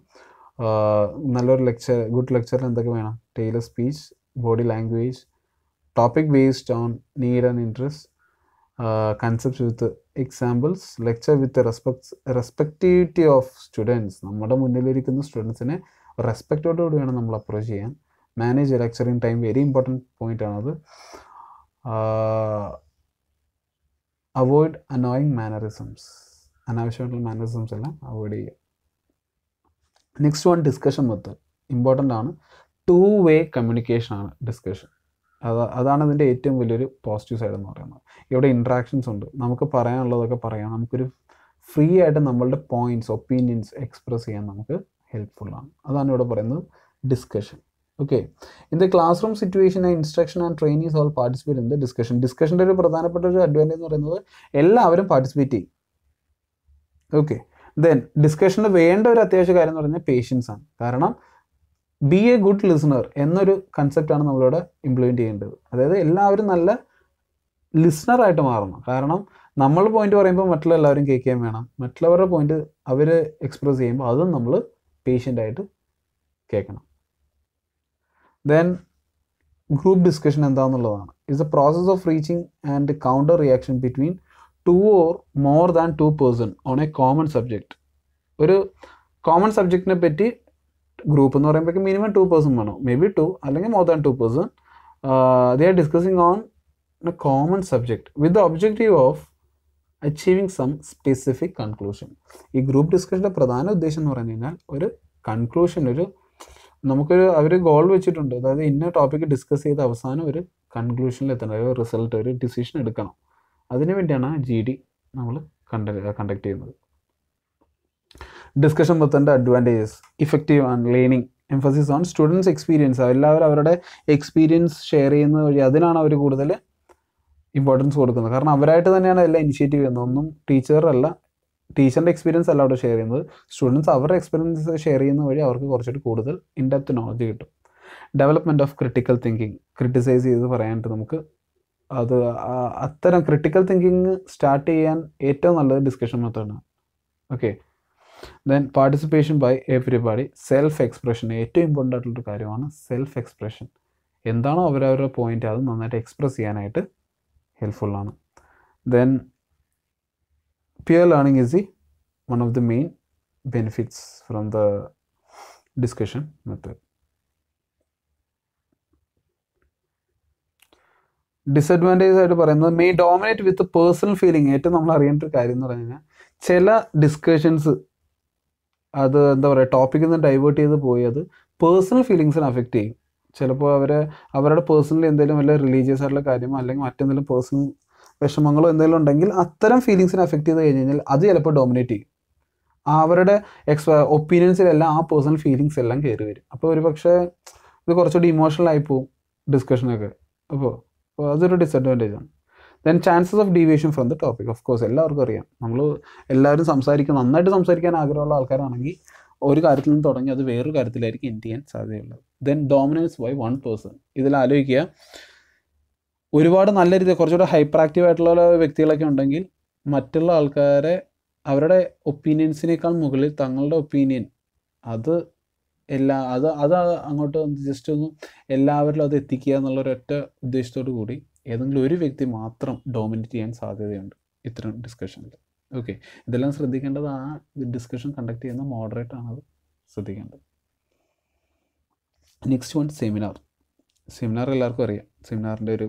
നല്ലൊരു ലെക്ചർ ഗുഡ് ലെക്ചറിൽ എന്തൊക്കെ വേണം tailor speech body language topic based on need and interest concept with examples lecture with respect respectivity of students നമ്മുടെ മുന്നിലിരിക്കുന്ന സ്റ്റുഡൻസിനെ റെസ്പെക്റ്റോടുകൂടി വേണം നമ്മൾ അപ്രോച്ച് ചെയ്യാൻ manage lecturing time very important ആണത് അവോയ്ഡ് അനോയിങ് മാനറിസംസ് അനാവശ്യമായിട്ടുള്ള മാനറിസംസ് എല്ലാം അവോയ്ഡ് ചെയ്യുക next one discussion method important ആണ് ടു വേ കമ്മ്യൂണിക്കേഷൻ ആണ് ഡിസ്കഷൻ അത് അതാണ് ഇതിൻ്റെ ഏറ്റവും വലിയൊരു പോസിറ്റീവ് സൈഡ് എന്ന് പറയുന്നത് ഇവിടെ ഇൻട്രാക്ഷൻസ് ഉണ്ട് നമുക്ക് പറയാനുള്ളതൊക്കെ പറയാം നമുക്കൊരു ഫ്രീ ആയിട്ട് നമ്മളുടെ പോയിൻറ്റ്സ് ഒപ്പീനിയൻസ് എക്സ്പ്രസ് ചെയ്യാൻ നമുക്ക് ഹെൽപ്ഫുള്ളാണ് അതാണ് ഇവിടെ പറയുന്നത് discussion okay in the classroom situation instruction and trainees all participate in the discussion ഡിസ്കഷൻ്റെ ഒരു പ്രധാനപ്പെട്ട ഒരു അഡ്വാൻറ്റേജ് എന്ന് പറയുന്നത് എല്ലാവരും പാർട്ടിസിപ്പേറ്റ് ചെയ്യും ഓക്കെ ദെൻ ഡിസ്കഷന് വേണ്ട ഒരു അത്യാവശ്യ കാര്യം എന്ന് പറഞ്ഞാൽ പേഷ്യൻസ് ആണ് കാരണം ബി എ ഗുഡ് ലിസണർ എന്നൊരു കൺസെപ്റ്റാണ് നമ്മളിവിടെ ഇംപ്ലിമെൻറ്റ് ചെയ്യേണ്ടത് അതായത് എല്ലാവരും നല്ല ലിസ്ണറായിട്ട് മാറണം കാരണം നമ്മൾ പോയിന്റ് പറയുമ്പോൾ മറ്റുള്ള എല്ലാവരും കേൾക്കാൻ വേണം മറ്റുള്ളവരുടെ പോയിന്റ് അവർ എക്സ്പ്രസ് ചെയ്യുമ്പോൾ അതും നമ്മൾ പേഷ്യൻ്റായിട്ട് കേൾക്കണം ദെൻ ഗ്രൂപ്പ് ഡിസ്കഷൻ എന്താണെന്നുള്ളതാണ് is a process of reaching and counter reaction between two or more than two person on a common subject ഒരു കോമൺ സബ്ജക്റ്റിനെ പറ്റി ഗ്രൂപ്പ് എന്ന് പറയുമ്പോഴേക്കും മിനിമം ടു പേഴ്സൺ വേണം മേ ബി ടു അല്ലെങ്കിൽ more than two person they are discussing on a common subject with the objective of achieving some specific conclusion ഈ group ഡിസ്കഷൻ്റെ പ്രധാന ഉദ്ദേശം എന്ന് പറഞ്ഞു കഴിഞ്ഞാൽ ഒരു കൺക്ലൂഷൻ ഒരു നമുക്കൊരു അവർ ഗോൾ വെച്ചിട്ടുണ്ട് അതായത് ഇന്ന ടോപ്പിക്ക് ഡിസ്കസ് ചെയ്ത് അവസാനം ഒരു കൺക്ലൂഷനിൽ എത്തണം ഒരു റിസൾട്ട് ഒരു ഡിസിഷൻ എടുക്കണം അതിനു വേണ്ടിയാണ് ജി ഡി നമ്മൾ കണ്ട കണ്ടക്ട് ചെയ്യുന്നത് ഡിസ്കഷൻ പത്തൻ്റെ advantages effective and learning emphasis on students experience എല്ലാവരും അവരുടെ എക്സ്പീരിയൻസ് ഷെയർ ചെയ്യുന്ന വഴി അതിനാണ് അവർ കൂടുതൽ ഇമ്പോർട്ടൻസ് കൊടുക്കുന്നത് കാരണം അവരായിട്ട് തന്നെയാണ് എല്ലാം ഇനിഷ്യേറ്റീവ് ചെയ്യുന്നത് ഒന്നും ടീച്ചറല്ല ടീച്ചറിൻ്റെ എക്സ്പീരിയൻസ് അല്ല അവിടെ ഷെയർ ചെയ്യുന്നത് സ്റ്റുഡൻസ് അവരുടെ എക്സ്പീരിയൻസ് ഷെയർ ചെയ്യുന്ന വഴി അവർക്ക് കുറച്ചുകൂടി കൂടുതൽ ഇൻഡെപ്ത് നോളജ് കിട്ടും development of critical thinking criticise ചെയ്ത് പറയാനായിട്ട് നമുക്ക് അത് അത്തരം ക്രിട്ടിക്കൽ തിങ്കിങ് സ്റ്റാർട്ട് ചെയ്യാൻ ഏറ്റവും നല്ലത് ഡിസ്കഷൻ മെത്തേഡാണ് okay then participation by everybody self expression ഏറ്റവും ഇമ്പോർട്ടൻ്റ് ആയിട്ടുള്ളൊരു കാര്യമാണ് സെൽഫ് എക്സ്പ്രഷൻ എന്താണോ അവരവരുടെ പോയിൻ്റ് അത് നന്നായിട്ട് എക്സ്പ്രസ് ചെയ്യാനായിട്ട് ഹെൽപ്ഫുള്ളാണ് then peer learning is the one of the main benefits from the discussion method. Disadvantage ആയിട്ട് പറയുന്നത് may dominate with personal feeling ഏറ്റവും നമ്മൾ അറിയേണ്ട ഒരു കാര്യം എന്ന് പറഞ്ഞു കഴിഞ്ഞാൽ ചില ഡിസ്കഷൻസ് അത് എന്താ പറയുക ടോപ്പിക്കിൽ നിന്ന് ഡൈവേർട്ട് ചെയ്ത് പോയി അത് പേഴ്സണൽ ഫീലിങ്സിനെ അഫക്റ്റ് ചെയ്യും ചിലപ്പോൾ അവർ അവരുടെ പേഴ്സണലി എന്തെങ്കിലും വല്ല റിലീജിയസ് ആയിട്ടുള്ള കാര്യമോ അല്ലെങ്കിൽ മറ്റെന്തെങ്കിലും പേഴ്സണൽ വിഷമങ്ങളോ എന്തെങ്കിലും ഉണ്ടെങ്കിൽ അത്തരം ഫീലിങ്സിനെ അഫക്റ്റ് ചെയ്ത് കഴിഞ്ഞ് കഴിഞ്ഞാൽ അത് ചിലപ്പോൾ ഡോമിനേറ്റ് ചെയ്യും അവരുടെ എക്സ് ഒപ്പീനിയൻസിലെല്ലാം ആ പേഴ്സണൽ ഫീലിങ്സ് എല്ലാം കയറി വരും അപ്പോൾ ഒരു പക്ഷേ ഇത് കുറച്ചുകൂടി ഇമോഷണൽ ആയി പോവും ഡിസ്കഷനൊക്കെ അപ്പോൾ അപ്പോൾ അതൊരു ഡിസഡ്വാൻറ്റേജ് ആണ് then chances of deviation from the topic of course എല്ലാവർക്കും അറിയാം നമ്മൾ എല്ലാവരും സംസാരിക്കുന്ന നന്നായിട്ട് സംസാരിക്കാൻ ആഗ്രഹമുള്ള ആൾക്കാരാണെങ്കിൽ ഒരു കാര്യത്തിൽ നിന്ന് തുടങ്ങി അത് വേറൊരു കാര്യത്തിലായിരിക്കും എൻ്റെ ചെയ്യാൻ സാധ്യതയുള്ളത് then dominance by one person ഇതിൽ ആലോചിക്കുക ഒരുപാട് നല്ല രീതിയിൽ കുറച്ചുകൂടെ ഹൈപ്പർ ആക്റ്റീവ് ആയിട്ടുള്ള വ്യക്തികളൊക്കെ ഉണ്ടെങ്കിൽ മറ്റുള്ള ആൾക്കാരെ അവരുടെ ഒപ്പീനിയൻസിനേക്കാൾ മുകളിൽ തങ്ങളുടെ ഒപ്പീനിയൻ അത് എല്ലാ അത് അത് അങ്ങോട്ട് ജസ്റ്റ് ഒന്ന് എല്ലാവരിലും അത് എത്തിക്കുക എന്നുള്ള ഒറ്റ ഉദ്ദേശത്തോടു കൂടി ഏതെങ്കിലും ഒരു വ്യക്തി മാത്രം ഡോമിനേറ്റ് ചെയ്യാൻ സാധ്യതയുണ്ട് ഇത്തരം ഡിസ്കഷനിൽ ഓക്കെ ഇതെല്ലാം ശ്രദ്ധിക്കേണ്ടത് ആ ഡിസ്കഷൻ കണ്ടക്ട് ചെയ്യുന്ന മോഡറേറ്റ് അത് ശ്രദ്ധിക്കേണ്ടത് നെക്സ്റ്റ് വൺ സെമിനാർ സെമിനാർ എല്ലാവർക്കും അറിയാം സെമിനാറിൻ്റെ ഒരു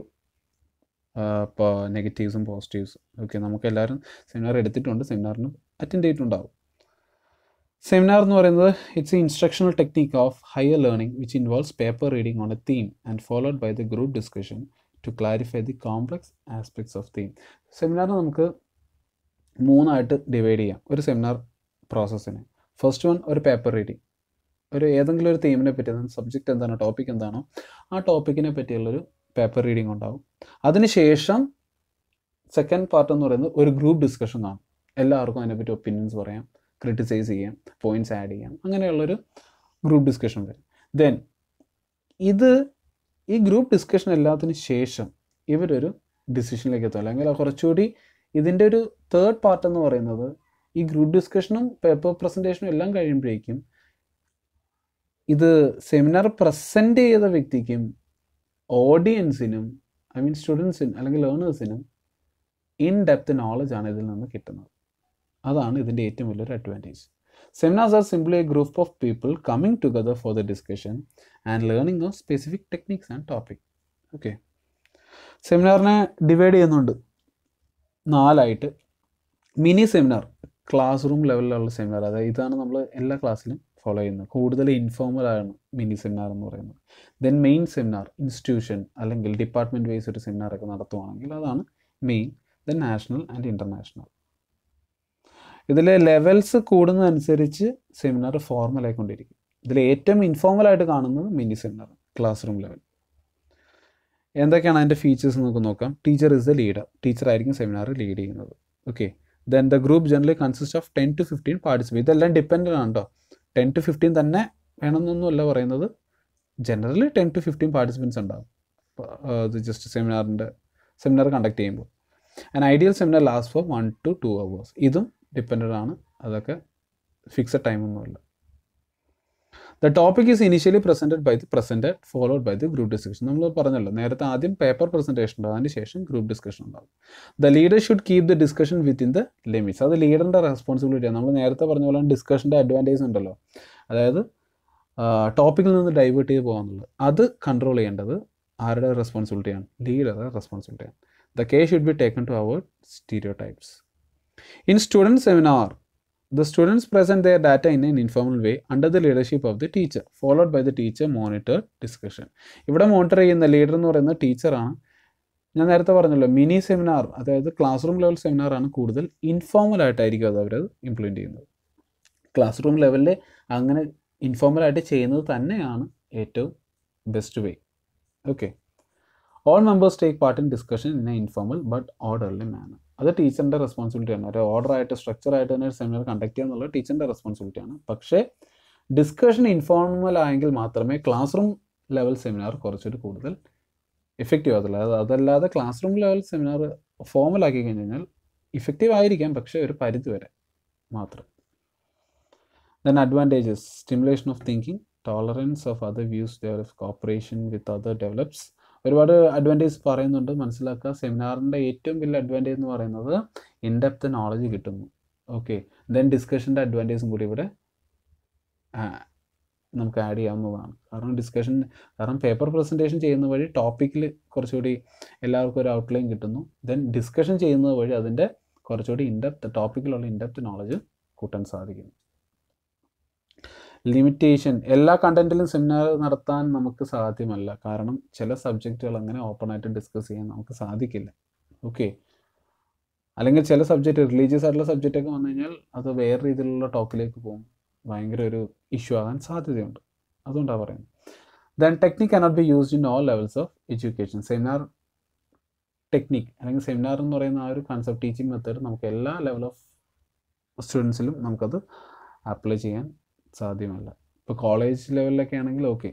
ഇപ്പോൾ നെഗറ്റീവ്സും പോസിറ്റീവ്സും ഓക്കെ നമുക്ക് എല്ലാവരും സെമിനാർ എടുത്തിട്ടുണ്ട് സെമിനാറിന് അറ്റൻഡ് ചെയ്തിട്ടുണ്ടാവും സെമിനാർ എന്ന് പറയുന്നത് it's a instructional technique of higher learning which involves paper reading on a theme and followed by the group discussion to clarify the complex aspects of theme seminar നമുക്ക് മൂന്നായിട്ട് divide ചെയ്യാം ഒരു seminar പ്രോസസ്സിന് first one ഒരു paper reading ഒരു ഏതെങ്കിലും ഒരു തീമിനെ പറ്റി സബ്ജക്റ്റ് എന്താണ് ടോപ്പിക് എന്താണോ ആ ടോപ്പിക്കിനെ പറ്റിയുള്ളൊരു പേപ്പർ റീഡിംഗ് ഉണ്ടാവും അതിനുശേഷം സെക്കൻഡ് പാർട്ട് എന്ന് പറയുന്നത് ഒരു ഗ്രൂപ്പ് ഡിസ്കഷൻ കാണും എല്ലാവർക്കും അതിനെപ്പറ്റി ഒപ്പീനിയൻസ് പറയാം ക്രിട്ടിസൈസ് ചെയ്യാം പോയിന്റ്സ് ആഡ് ചെയ്യാം അങ്ങനെയുള്ളൊരു ഗ്രൂപ്പ് ഡിസ്കഷൻ വരും ദെൻ ഇത് ഈ ഗ്രൂപ്പ് ഡിസ്കഷൻ എല്ലാത്തിന് ശേഷം ഇവരൊരു ഡിസിഷനിലേക്ക് എത്തും അല്ലെങ്കിൽ കുറച്ചുകൂടി ഇതിൻ്റെ ഒരു തേർഡ് പാർട്ട് എന്ന് പറയുന്നത് ഈ ഗ്രൂപ്പ് ഡിസ്കഷനും പേപ്പർ പ്രസൻറ്റേഷനും എല്ലാം കഴിയുമ്പോഴേക്കും ഇത് സെമിനാർ പ്രസൻറ്റ് ചെയ്ത വ്യക്തിക്കും ഓഡിയൻസിനും ഐ മീൻ സ്റ്റുഡൻസിനും അല്ലെങ്കിൽ ലേണേഴ്സിനും ഇൻ ഡെപ്ത് നോളജാണ് ഇതിൽ നിന്ന് കിട്ടുന്നത് അതാണ് ഇതിൻ്റെ ഏറ്റവും വലിയൊരു advantage seminars are simply a group of people coming together for the discussion and learning of specific techniques and topic okay സെമിനാറിനെ ഡിവൈഡ് ചെയ്യുന്നുണ്ട് നാലായിട്ട് മിനി സെമിനാർ ക്ലാസ് റൂം ലെവലിലുള്ള സെമിനാർ അതായത് ഇതാണ് നമ്മൾ എല്ലാ ക്ലാസ്സിലും ഫോളോ ചെയ്യുന്നത് കൂടുതൽ ഇൻഫോർമലാണ് മിനി സെമിനാർ എന്ന് പറയുന്നത് ദെൻ മെയിൻ സെമിനാർ ഇൻസ്റ്റിറ്റ്യൂഷൻ അല്ലെങ്കിൽ ഡിപ്പാർട്ട്മെൻറ്റ് വൈസ് ഒരു സെമിനാറൊക്കെ നടത്തുവാണെങ്കിൽ അതാണ് main then national and international ഇതിലെ ലെവൽസ് കൂടുന്നതനുസരിച്ച് സെമിനാർ ആയിക്കൊണ്ടിരിക്കും ഇതിൽ ഏറ്റവും ആയിട്ട് കാണുന്നത് mini seminar classroom level എന്തൊക്കെയാണ് അതിൻ്റെ ഫീച്ചേഴ്സ് നമുക്ക് നോക്കാം teacher is the leader teacher ആയിരിക്കും സെമിനാർ ലീഡ് ചെയ്യുന്നത് okay then the group generally consist of ten to fifteen participate ഇതെല്ലാം ഡിപ്പെൻഡൻ്റ് ആണ് കേട്ടോ ടെൻ ടു ഫിഫ്റ്റീൻ തന്നെ വേണമെന്നൊന്നുമല്ല പറയുന്നത് generally ten to fifteen participants ഉണ്ടാകും ജസ്റ്റ് സെമിനാറിൻ്റെ സെമിനാർ കണ്ടക്ട് ചെയ്യുമ്പോൾ and ideal seminar last for one to two hours ഇതും ഡിപ്പെൻഡ് ആണ് അതൊക്കെ ഫിക്സഡ് ടൈമൊന്നുമില്ല the topic is initially presented by the presented followed by the group discussion നമ്മൾ പറഞ്ഞല്ലോ നേരത്തെ ആദ്യം പേപ്പർ പ്രസൻറ്റേഷൻ ഉണ്ടാകും അതിന് ശേഷം ഗ്രൂപ്പ് ഡിസ്കഷൻ ഉണ്ടാകും the leader should keep the discussion within the limits അത് ലീഡറിൻ്റെ റെസ്പോൺസിബിലിറ്റിയാണ് നമ്മൾ നേരത്തെ പറഞ്ഞ പോലെ ഡിസ്കഷൻ്റെ അഡ്വാൻറ്റേജ് ഉണ്ടല്ലോ അതായത് ടോപ്പിക്കിൽ നിന്ന് ഡൈവേർട്ട് ചെയ്ത് പോകാനുള്ളത് അത് കൺട്രോൾ ചെയ്യേണ്ടത് ആരുടെ റെസ്പോൺസിബിലിറ്റിയാണ് ലീഡറുടെ റെസ്പോൺസിബിലിറ്റിയാണ് the care should be taken to avoid stereotypes in student seminar The students present their data in an informal way under the leadership of the teacher, followed by the teacher monitored discussion. ഇവിടെ monitor ചെയ്യുന്ന leader എന്ന് പറയുന്ന ടീച്ചറാണ് ഞാൻ നേരത്തെ പറഞ്ഞല്ലോ mini seminar അതായത് classroom level സെമിനാറാണ് കൂടുതൽ ഇൻഫോമൽ ആയിട്ടായിരിക്കും അത് അവരത് ഇംപ്ലിമെൻറ്റ് ചെയ്യുന്നത് ക്ലാസ് റൂം ലെവലിൽ അങ്ങനെ ഇൻഫോമൽ ആയിട്ട് ചെയ്യുന്നത് തന്നെയാണ് ഏറ്റവും best way okay all members take part in discussion in a informal but orderly manner അത് ടീച്ചറിൻ്റെ റെസ്പോൺസിബിലിറ്റിയാണ് ഒരു ഓർഡർ ആയിട്ട് സ്ട്രക്ചർ ആയിട്ട് തന്നെ ഒരു സെമിനാർ കണ്ടക്ട് ചെയ്യുക എന്നുള്ളത് ടീച്ചറിൻ്റെ റെസ്പോൺസിബിലിറ്റിയാണ് പക്ഷേ ഡിസ്കഷൻ ഇൻഫോർമൽ ആയെങ്കിൽ മാത്രമേ ക്ലാസ് റൂം ലെവൽ സെമിനാർ കുറച്ചൊരു കൂടുതൽ ഇഫക്റ്റീവ് ആകത്തുള്ളൂ അത് അതല്ലാതെ classroom level seminar formal ആക്കി കഴിഞ്ഞ് കഴിഞ്ഞാൽ ഇഫക്റ്റീവ് ആയിരിക്കാം പക്ഷേ ഒരു പരിധി വരെ മാത്രം then advantages stimulation of thinking tolerance of other views develops cooperation with other develops ഒരുപാട് അഡ്വാൻറ്റേജ് പറയുന്നുണ്ട് മനസ്സിലാക്കുക സെമിനാറിൻ്റെ ഏറ്റവും വലിയ അഡ്വാൻറ്റേജ് എന്ന് പറയുന്നത് ഇൻഡെപ്ത് നോളജ് കിട്ടുന്നു ഓക്കെ ദെൻ ഡിസ്കഷൻ്റെ അഡ്വാൻറ്റേജും കൂടി ഇവിടെ നമുക്ക് ആഡ് ചെയ്യാവുന്നതാണ് കാരണം ഡിസ്കഷൻ കാരണം പേപ്പർ പ്രസൻറ്റേഷൻ ചെയ്യുന്ന വഴി ടോപ്പിക്കിൽ കുറച്ചുകൂടി എല്ലാവർക്കും ഒരു ഔട്ട്ലൈൻ കിട്ടുന്നു ദെൻ ഡിസ്കഷൻ ചെയ്യുന്നത് വഴി അതിൻ്റെ കുറച്ചുകൂടി ഇൻഡെപ്ത് ടോപ്പിക്കിലുള്ള ഇൻഡെപ്ത് നോളജ് കൂട്ടാൻ സാധിക്കുന്നു ലിമിറ്റേഷൻ എല്ലാ കണ്ടന്റിലും സെമിനാർ നടത്താൻ നമുക്ക് സാധ്യമല്ല കാരണം ചില സബ്ജക്റ്റുകൾ അങ്ങനെ ഓപ്പണായിട്ട് ഡിസ്കസ് ചെയ്യാൻ നമുക്ക് സാധിക്കില്ല ഓക്കെ അല്ലെങ്കിൽ ചില സബ്ജക്റ്റ് റിലീജിയസ് ആയിട്ടുള്ള സബ്ജക്റ്റൊക്കെ വന്നു കഴിഞ്ഞാൽ അത് വേറെ രീതിയിലുള്ള ടോക്കിലേക്ക് പോകും ഭയങ്കര ഒരു ഇഷ്യൂ ആകാൻ സാധ്യതയുണ്ട് അതുകൊണ്ടാണ് പറയുന്നത് then technique cannot be used in all levels of education seminar technique അല്ലെങ്കിൽ സെമിനാർ എന്ന് പറയുന്ന ആ ഒരു കൺസെപ്റ്റ് ടീച്ചിങ് മെത്തേഡ് നമുക്ക് എല്ലാ ലെവൽ ഓഫ് സ്റ്റുഡൻസിലും നമുക്കത് അപ്ലൈ ചെയ്യാൻ സാധ്യമല്ല ഇപ്പോൾ കോളേജ് ലെവലിലൊക്കെ ആണെങ്കിൽ ഓക്കെ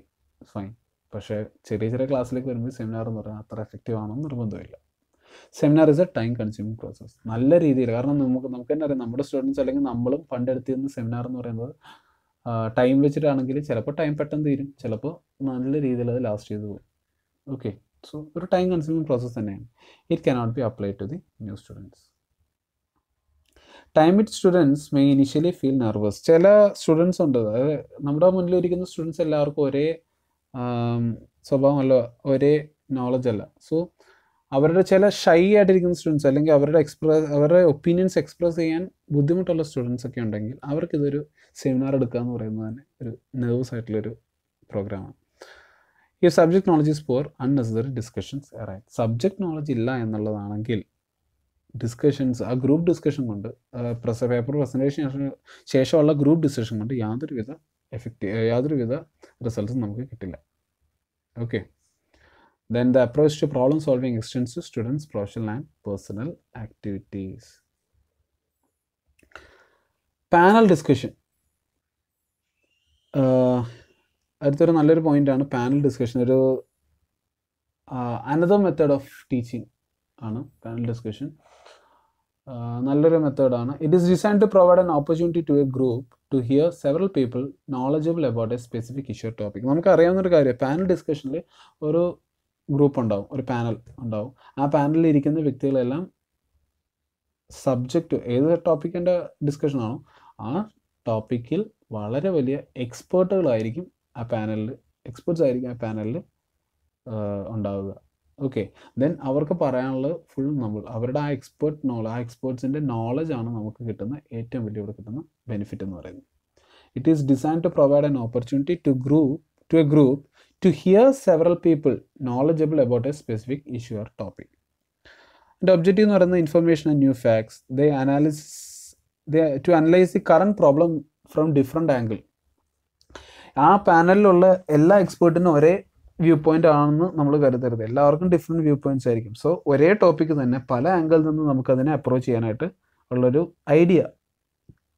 ഫൈൻ പക്ഷേ ചെറിയ ചെറിയ ക്ലാസ്സിലേക്ക് വരുമ്പോൾ സെമിനാർ എന്ന് പറഞ്ഞാൽ അത്ര എഫക്റ്റീവ് ആണെന്ന് നിർബന്ധമില്ല seminar is a time consuming process നല്ല രീതിയിൽ കാരണം നമുക്ക് നമുക്ക് തന്നെ അറിയാം നമ്മുടെ സ്റ്റുഡൻസ് അല്ലെങ്കിൽ നമ്മളും പണ്ടെടുത്തിരുന്ന സെമിനാർ എന്ന് പറയുന്നത് ടൈം വെച്ചിട്ടാണെങ്കിൽ ചിലപ്പോൾ ടൈം പെട്ടെന്ന് തീരും ചിലപ്പോൾ നല്ല രീതിയിൽ അത് ലാസ്റ്റ് ചെയ്ത് പോകും ഓക്കെ സോ ഒരു ടൈം കൺസ്യൂമിങ് പ്രോസസ്സ് തന്നെയാണ് it cannot be apply to the new students timid students may initially feel nervous ചില സ്റ്റുഡൻസ് ഉണ്ട് അതായത് നമ്മുടെ മുന്നിലിരിക്കുന്ന സ്റ്റുഡൻസ് എല്ലാവർക്കും ഒരേ സ്വഭാവമല്ല ഒരേ നോളജ് അല്ല സോ അവരുടെ ചില ഷൈ ആയിട്ടിരിക്കുന്ന സ്റ്റുഡൻസ് അല്ലെങ്കിൽ അവരുടെ എക്സ്പ്രസ് അവരുടെ ഒപ്പീനിയൻസ് എക്സ്പ്രസ് ചെയ്യാൻ ബുദ്ധിമുട്ടുള്ള സ്റ്റുഡൻസ് ഒക്കെ ഉണ്ടെങ്കിൽ അവർക്കിതൊരു സെമിനാർ എടുക്കുക എന്ന് പറയുന്നത് തന്നെ ഒരു നെർവസ് ആയിട്ടുള്ളൊരു പ്രോഗ്രാമാണ് ഈ subject knowledge is poor unnecessary discussions arise subject knowledge ഇല്ല എന്നുള്ളതാണെങ്കിൽ ഡിസ്കഷൻസ് ആ ഗ്രൂപ്പ് ഡിസ്കഷൻ കൊണ്ട് പ്രസ പേപ്പർ പ്രസൻറ്റേഷൻ ശേഷമുള്ള ഗ്രൂപ്പ് ഡിസ്കഷൻ കൊണ്ട് യാതൊരു വിധ എഫക്റ്റ് യാതൊരു വിധ റിസൾട്ടും നമുക്ക് കിട്ടില്ല okay then the approach to problem solving extends to students professional and personal activities panel discussion അടുത്തൊരു നല്ലൊരു പോയിൻ്റാണ് പാനൽ ഡിസ്കഷൻ ഒരു അനദർ മെത്തേഡ് ഓഫ് ടീച്ചിങ് ആണ് പാനൽ ഡിസ്കഷൻ നല്ലൊരു മെത്തേഡാണ് it is design to provide an opportunity to a group to hear several people knowledgeable about a specific issue topic നമുക്ക് അറിയാവുന്ന ഒരു കാര്യം പാനൽ ഡിസ്കഷനിൽ ഒരു ഗ്രൂപ്പ് ഉണ്ടാവും ഒരു പാനൽ ഉണ്ടാവും ആ പാനലിൽ ഇരിക്കുന്ന വ്യക്തികളെല്ലാം സബ്ജക്റ്റ് ഏത് ടോപ്പിക്കിൻ്റെ ഡിസ്കഷനാണോ ആ ടോപ്പിക്കിൽ വളരെ വലിയ എക്സ്പേർട്ടുകളായിരിക്കും ആ പാനലിൽ എക്സ്പേർട്സ് ആയിരിക്കും ആ പാനലിൽ ഉണ്ടാവുക ഓക്കെ ദെൻ അവർക്ക് പറയാനുള്ളത് ഫുൾ നമ്മൾ അവരുടെ ആ എക്സ്പേർട്ട് നോളജ് ആ എക്സ്പേർട്സിൻ്റെ നോളജാണ് നമുക്ക് കിട്ടുന്ന ഏറ്റവും വലിയ ഇവിടെ കിട്ടുന്ന ബെനിഫിറ്റ് എന്ന് പറയുന്നത് it is design to provide an opportunity to group to a group to hear several people knowledgeable about a specific issue or topic എൻ്റെ ഒബ്ജക്റ്റീവ് എന്ന് പറയുന്നത് information and new facts they analysis they to analyse the current problem from different angle ആ പാനലിലുള്ള എല്ലാ എക്സ്പേർട്ടിനും ഒരേ view point ആണെന്ന് നമ്മൾ കരുതരുത് എല്ലാവർക്കും ഡിഫറെൻറ്റ് വ്യൂ പോയിന്റ്സ് ആയിരിക്കും സോ ഒരേ ടോപ്പിക്ക് തന്നെ പല ആംഗിളിൽ നിന്ന് നമുക്കതിനെ അപ്രോച്ച് ചെയ്യാനായിട്ട് ഉള്ളൊരു ഐഡിയ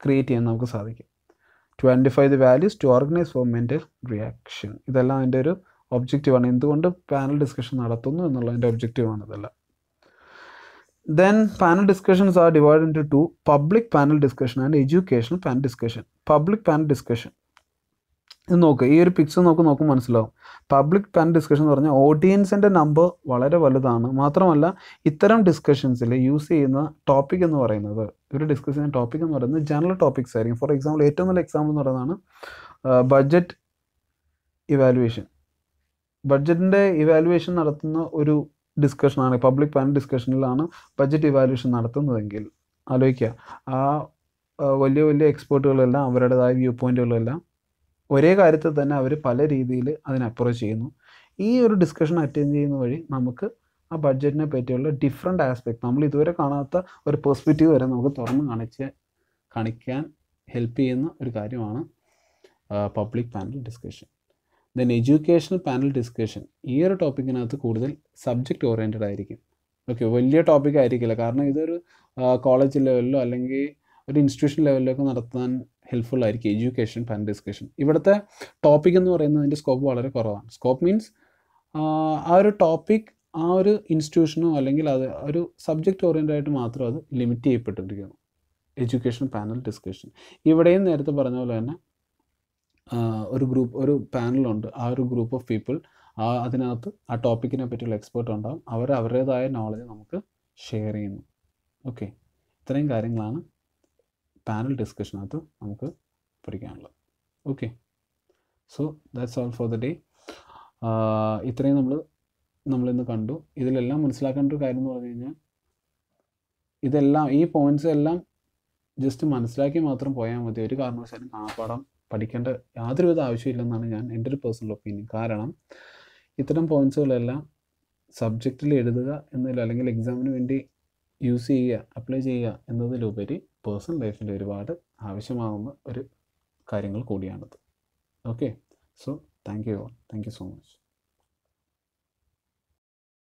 ക്രിയേറ്റ് ചെയ്യാൻ നമുക്ക് സാധിക്കും to identify the values to organise for mental reaction ഇതെല്ലാം അതിൻ്റെ ഒരു ഒബ്ജക്റ്റീവാണ് എന്തുകൊണ്ട് പാനൽ ഡിസ്കഷൻ നടത്തുന്നു എന്നുള്ളതിൻ്റെ ഒബ്ജക്റ്റീവാണ് ഇതെല്ലാം then panel discussions are divide into public panel discussion and educational panel discussion public panel discussion ഇത് നോക്കുക ഈ ഒരു പിക്ചർ നമുക്ക് നോക്കും മനസ്സിലാവും പബ്ലിക് പാൻ ഡിസ്കഷൻ എന്ന് പറഞ്ഞാൽ ഓഡിയൻസിൻ്റെ നമ്പർ വളരെ വലുതാണ് മാത്രമല്ല ഇത്തരം ഡിസ്കഷൻസിൽ യൂസ് ചെയ്യുന്ന ടോപ്പിക് എന്ന് പറയുന്നത് ഒരു ഡിസ്കഷൻ ടോപ്പിക് എന്ന് പറയുന്നത് ജനറൽ ടോപ്പിക്സ് ആയിരിക്കും ഫോർ എക്സാമ്പിൾ ഏറ്റവും നല്ല എക്സാമ്പിൾ എന്ന് പറയുന്നതാണ് ബഡ്ജറ്റ് ഇവാലുവേഷൻ ബഡ്ജറ്റിൻ്റെ ഇവാലുവേഷൻ നടത്തുന്ന ഒരു ഡിസ്കഷനാണ് പബ്ലിക് പാൻ ഡിസ്കഷനിലാണ് ബഡ്ജറ്റ് ഇവാലുവേഷൻ നടത്തുന്നതെങ്കിൽ ആലോചിക്കുക ആ വലിയ വലിയ എക്സ്പേർട്ടുകളെല്ലാം അവരുടേതായ വ്യൂ പോയിൻറ്റുകളെല്ലാം ഒരേ കാര്യത്തിൽ തന്നെ അവർ പല രീതിയിൽ അതിനെ അപ്രോച്ച് ചെയ്യുന്നു ഈ ഒരു ഡിസ്കഷൻ അറ്റൻഡ് ചെയ്യുന്ന വഴി നമുക്ക് ആ ബഡ്ജറ്റിനെ പറ്റിയുള്ള ഡിഫറെൻ്റ് ആസ്പെക്ട് നമ്മൾ ഇതുവരെ കാണാത്ത ഒരു പെർസ്പെക്റ്റീവ് വരെ നമുക്ക് തുറന്ന് കാണിച്ച് കാണിക്കാൻ ഹെൽപ്പ് ചെയ്യുന്ന ഒരു കാര്യമാണ് public panel discussion then education panel discussion ഈ ഒരു ടോപ്പിക്കിനകത്ത് കൂടുതൽ സബ്ജക്റ്റ് ഓറിയൻറ്റഡ് ആയിരിക്കും ഓക്കെ വലിയ ടോപ്പിക് ആയിരിക്കില്ല കാരണം ഇതൊരു കോളേജ് ലെവലിലോ അല്ലെങ്കിൽ ഒരു ഇൻസ്റ്റിറ്റ്യൂഷൻ ലെവലിലൊക്കെ നടത്താൻ ഹെൽപ്ഫുൾ ആയിരിക്കും എഡ്യൂക്കേഷൻ പാൻ ഡിസ്കഷൻ ഇവിടുത്തെ ടോപ്പിക് എന്ന് പറയുന്നതിൻ്റെ സ്കോപ്പ് വളരെ കുറവാണ് സ്കോപ്പ് മീൻസ് ആ ഒരു ടോപ്പിക് ആ ഒരു ഇൻസ്റ്റിറ്റ്യൂഷനോ അല്ലെങ്കിൽ അത് ഒരു സബ്ജക്റ്റ് ഓറിയൻ്റ് ആയിട്ട് മാത്രം അത് ലിമിറ്റ് ചെയ്യപ്പെട്ടിരിക്കുന്നു എഡ്യൂക്കേഷൻ പാനൽ ഡിസ്കഷൻ ഇവിടെയും നേരത്തെ പറഞ്ഞ പോലെ തന്നെ ഒരു ഗ്രൂപ്പ് ഒരു പാനലുണ്ട് ആ ഒരു ഗ്രൂപ്പ് ഓഫ് പീപ്പിൾ ആ അതിനകത്ത് ആ ടോപ്പിക്കിനെ പറ്റിയുള്ള എക്സ്പേർട്ട് ഉണ്ടാകും അവർ അവരുടേതായ നോളജ് നമുക്ക് ഷെയർ ചെയ്യുന്നു ഓക്കെ ഇത്രയും കാര്യങ്ങളാണ് പാനൽ ഡിസ്കഷനകത്ത് നമുക്ക് പഠിക്കാനുള്ളത് okay so that's all for the day ഇത്രയും നമ്മൾ നമ്മളിന്ന് കണ്ടു ഇതിലെല്ലാം മനസ്സിലാക്കേണ്ട ഒരു കാര്യം എന്ന് പറഞ്ഞു കഴിഞ്ഞാൽ ഇതെല്ലാം ഈ പോയിന്റ്സ് എല്ലാം ജസ്റ്റ് മനസ്സിലാക്കി മാത്രം പോയാൽ മതി ഒരു കാരണവശാലും ആ പാഠം പഠിക്കേണ്ട യാതൊരുവിധ ആവശ്യമില്ലെന്നാണ് ഞാൻ എൻ്റെ ഒരു പേഴ്സണൽ ഒപ്പീനിയൻ കാരണം ഇത്തരം പോയിന്റ്സുകളെല്ലാം സബ്ജക്റ്റിൽ എഴുതുക എന്നതിലോ അല്ലെങ്കിൽ എക്സാമിന് വേണ്ടി യൂസ് ചെയ്യുക അപ്ലൈ ചെയ്യുക എന്നതിലുപരി പേഴ്സണൽ ലൈഫിൽ ഒരുപാട് ആവശ്യമാകുന്ന ഒരു കാര്യങ്ങൾ കൂടിയാണിത് okay so thank you thank you so much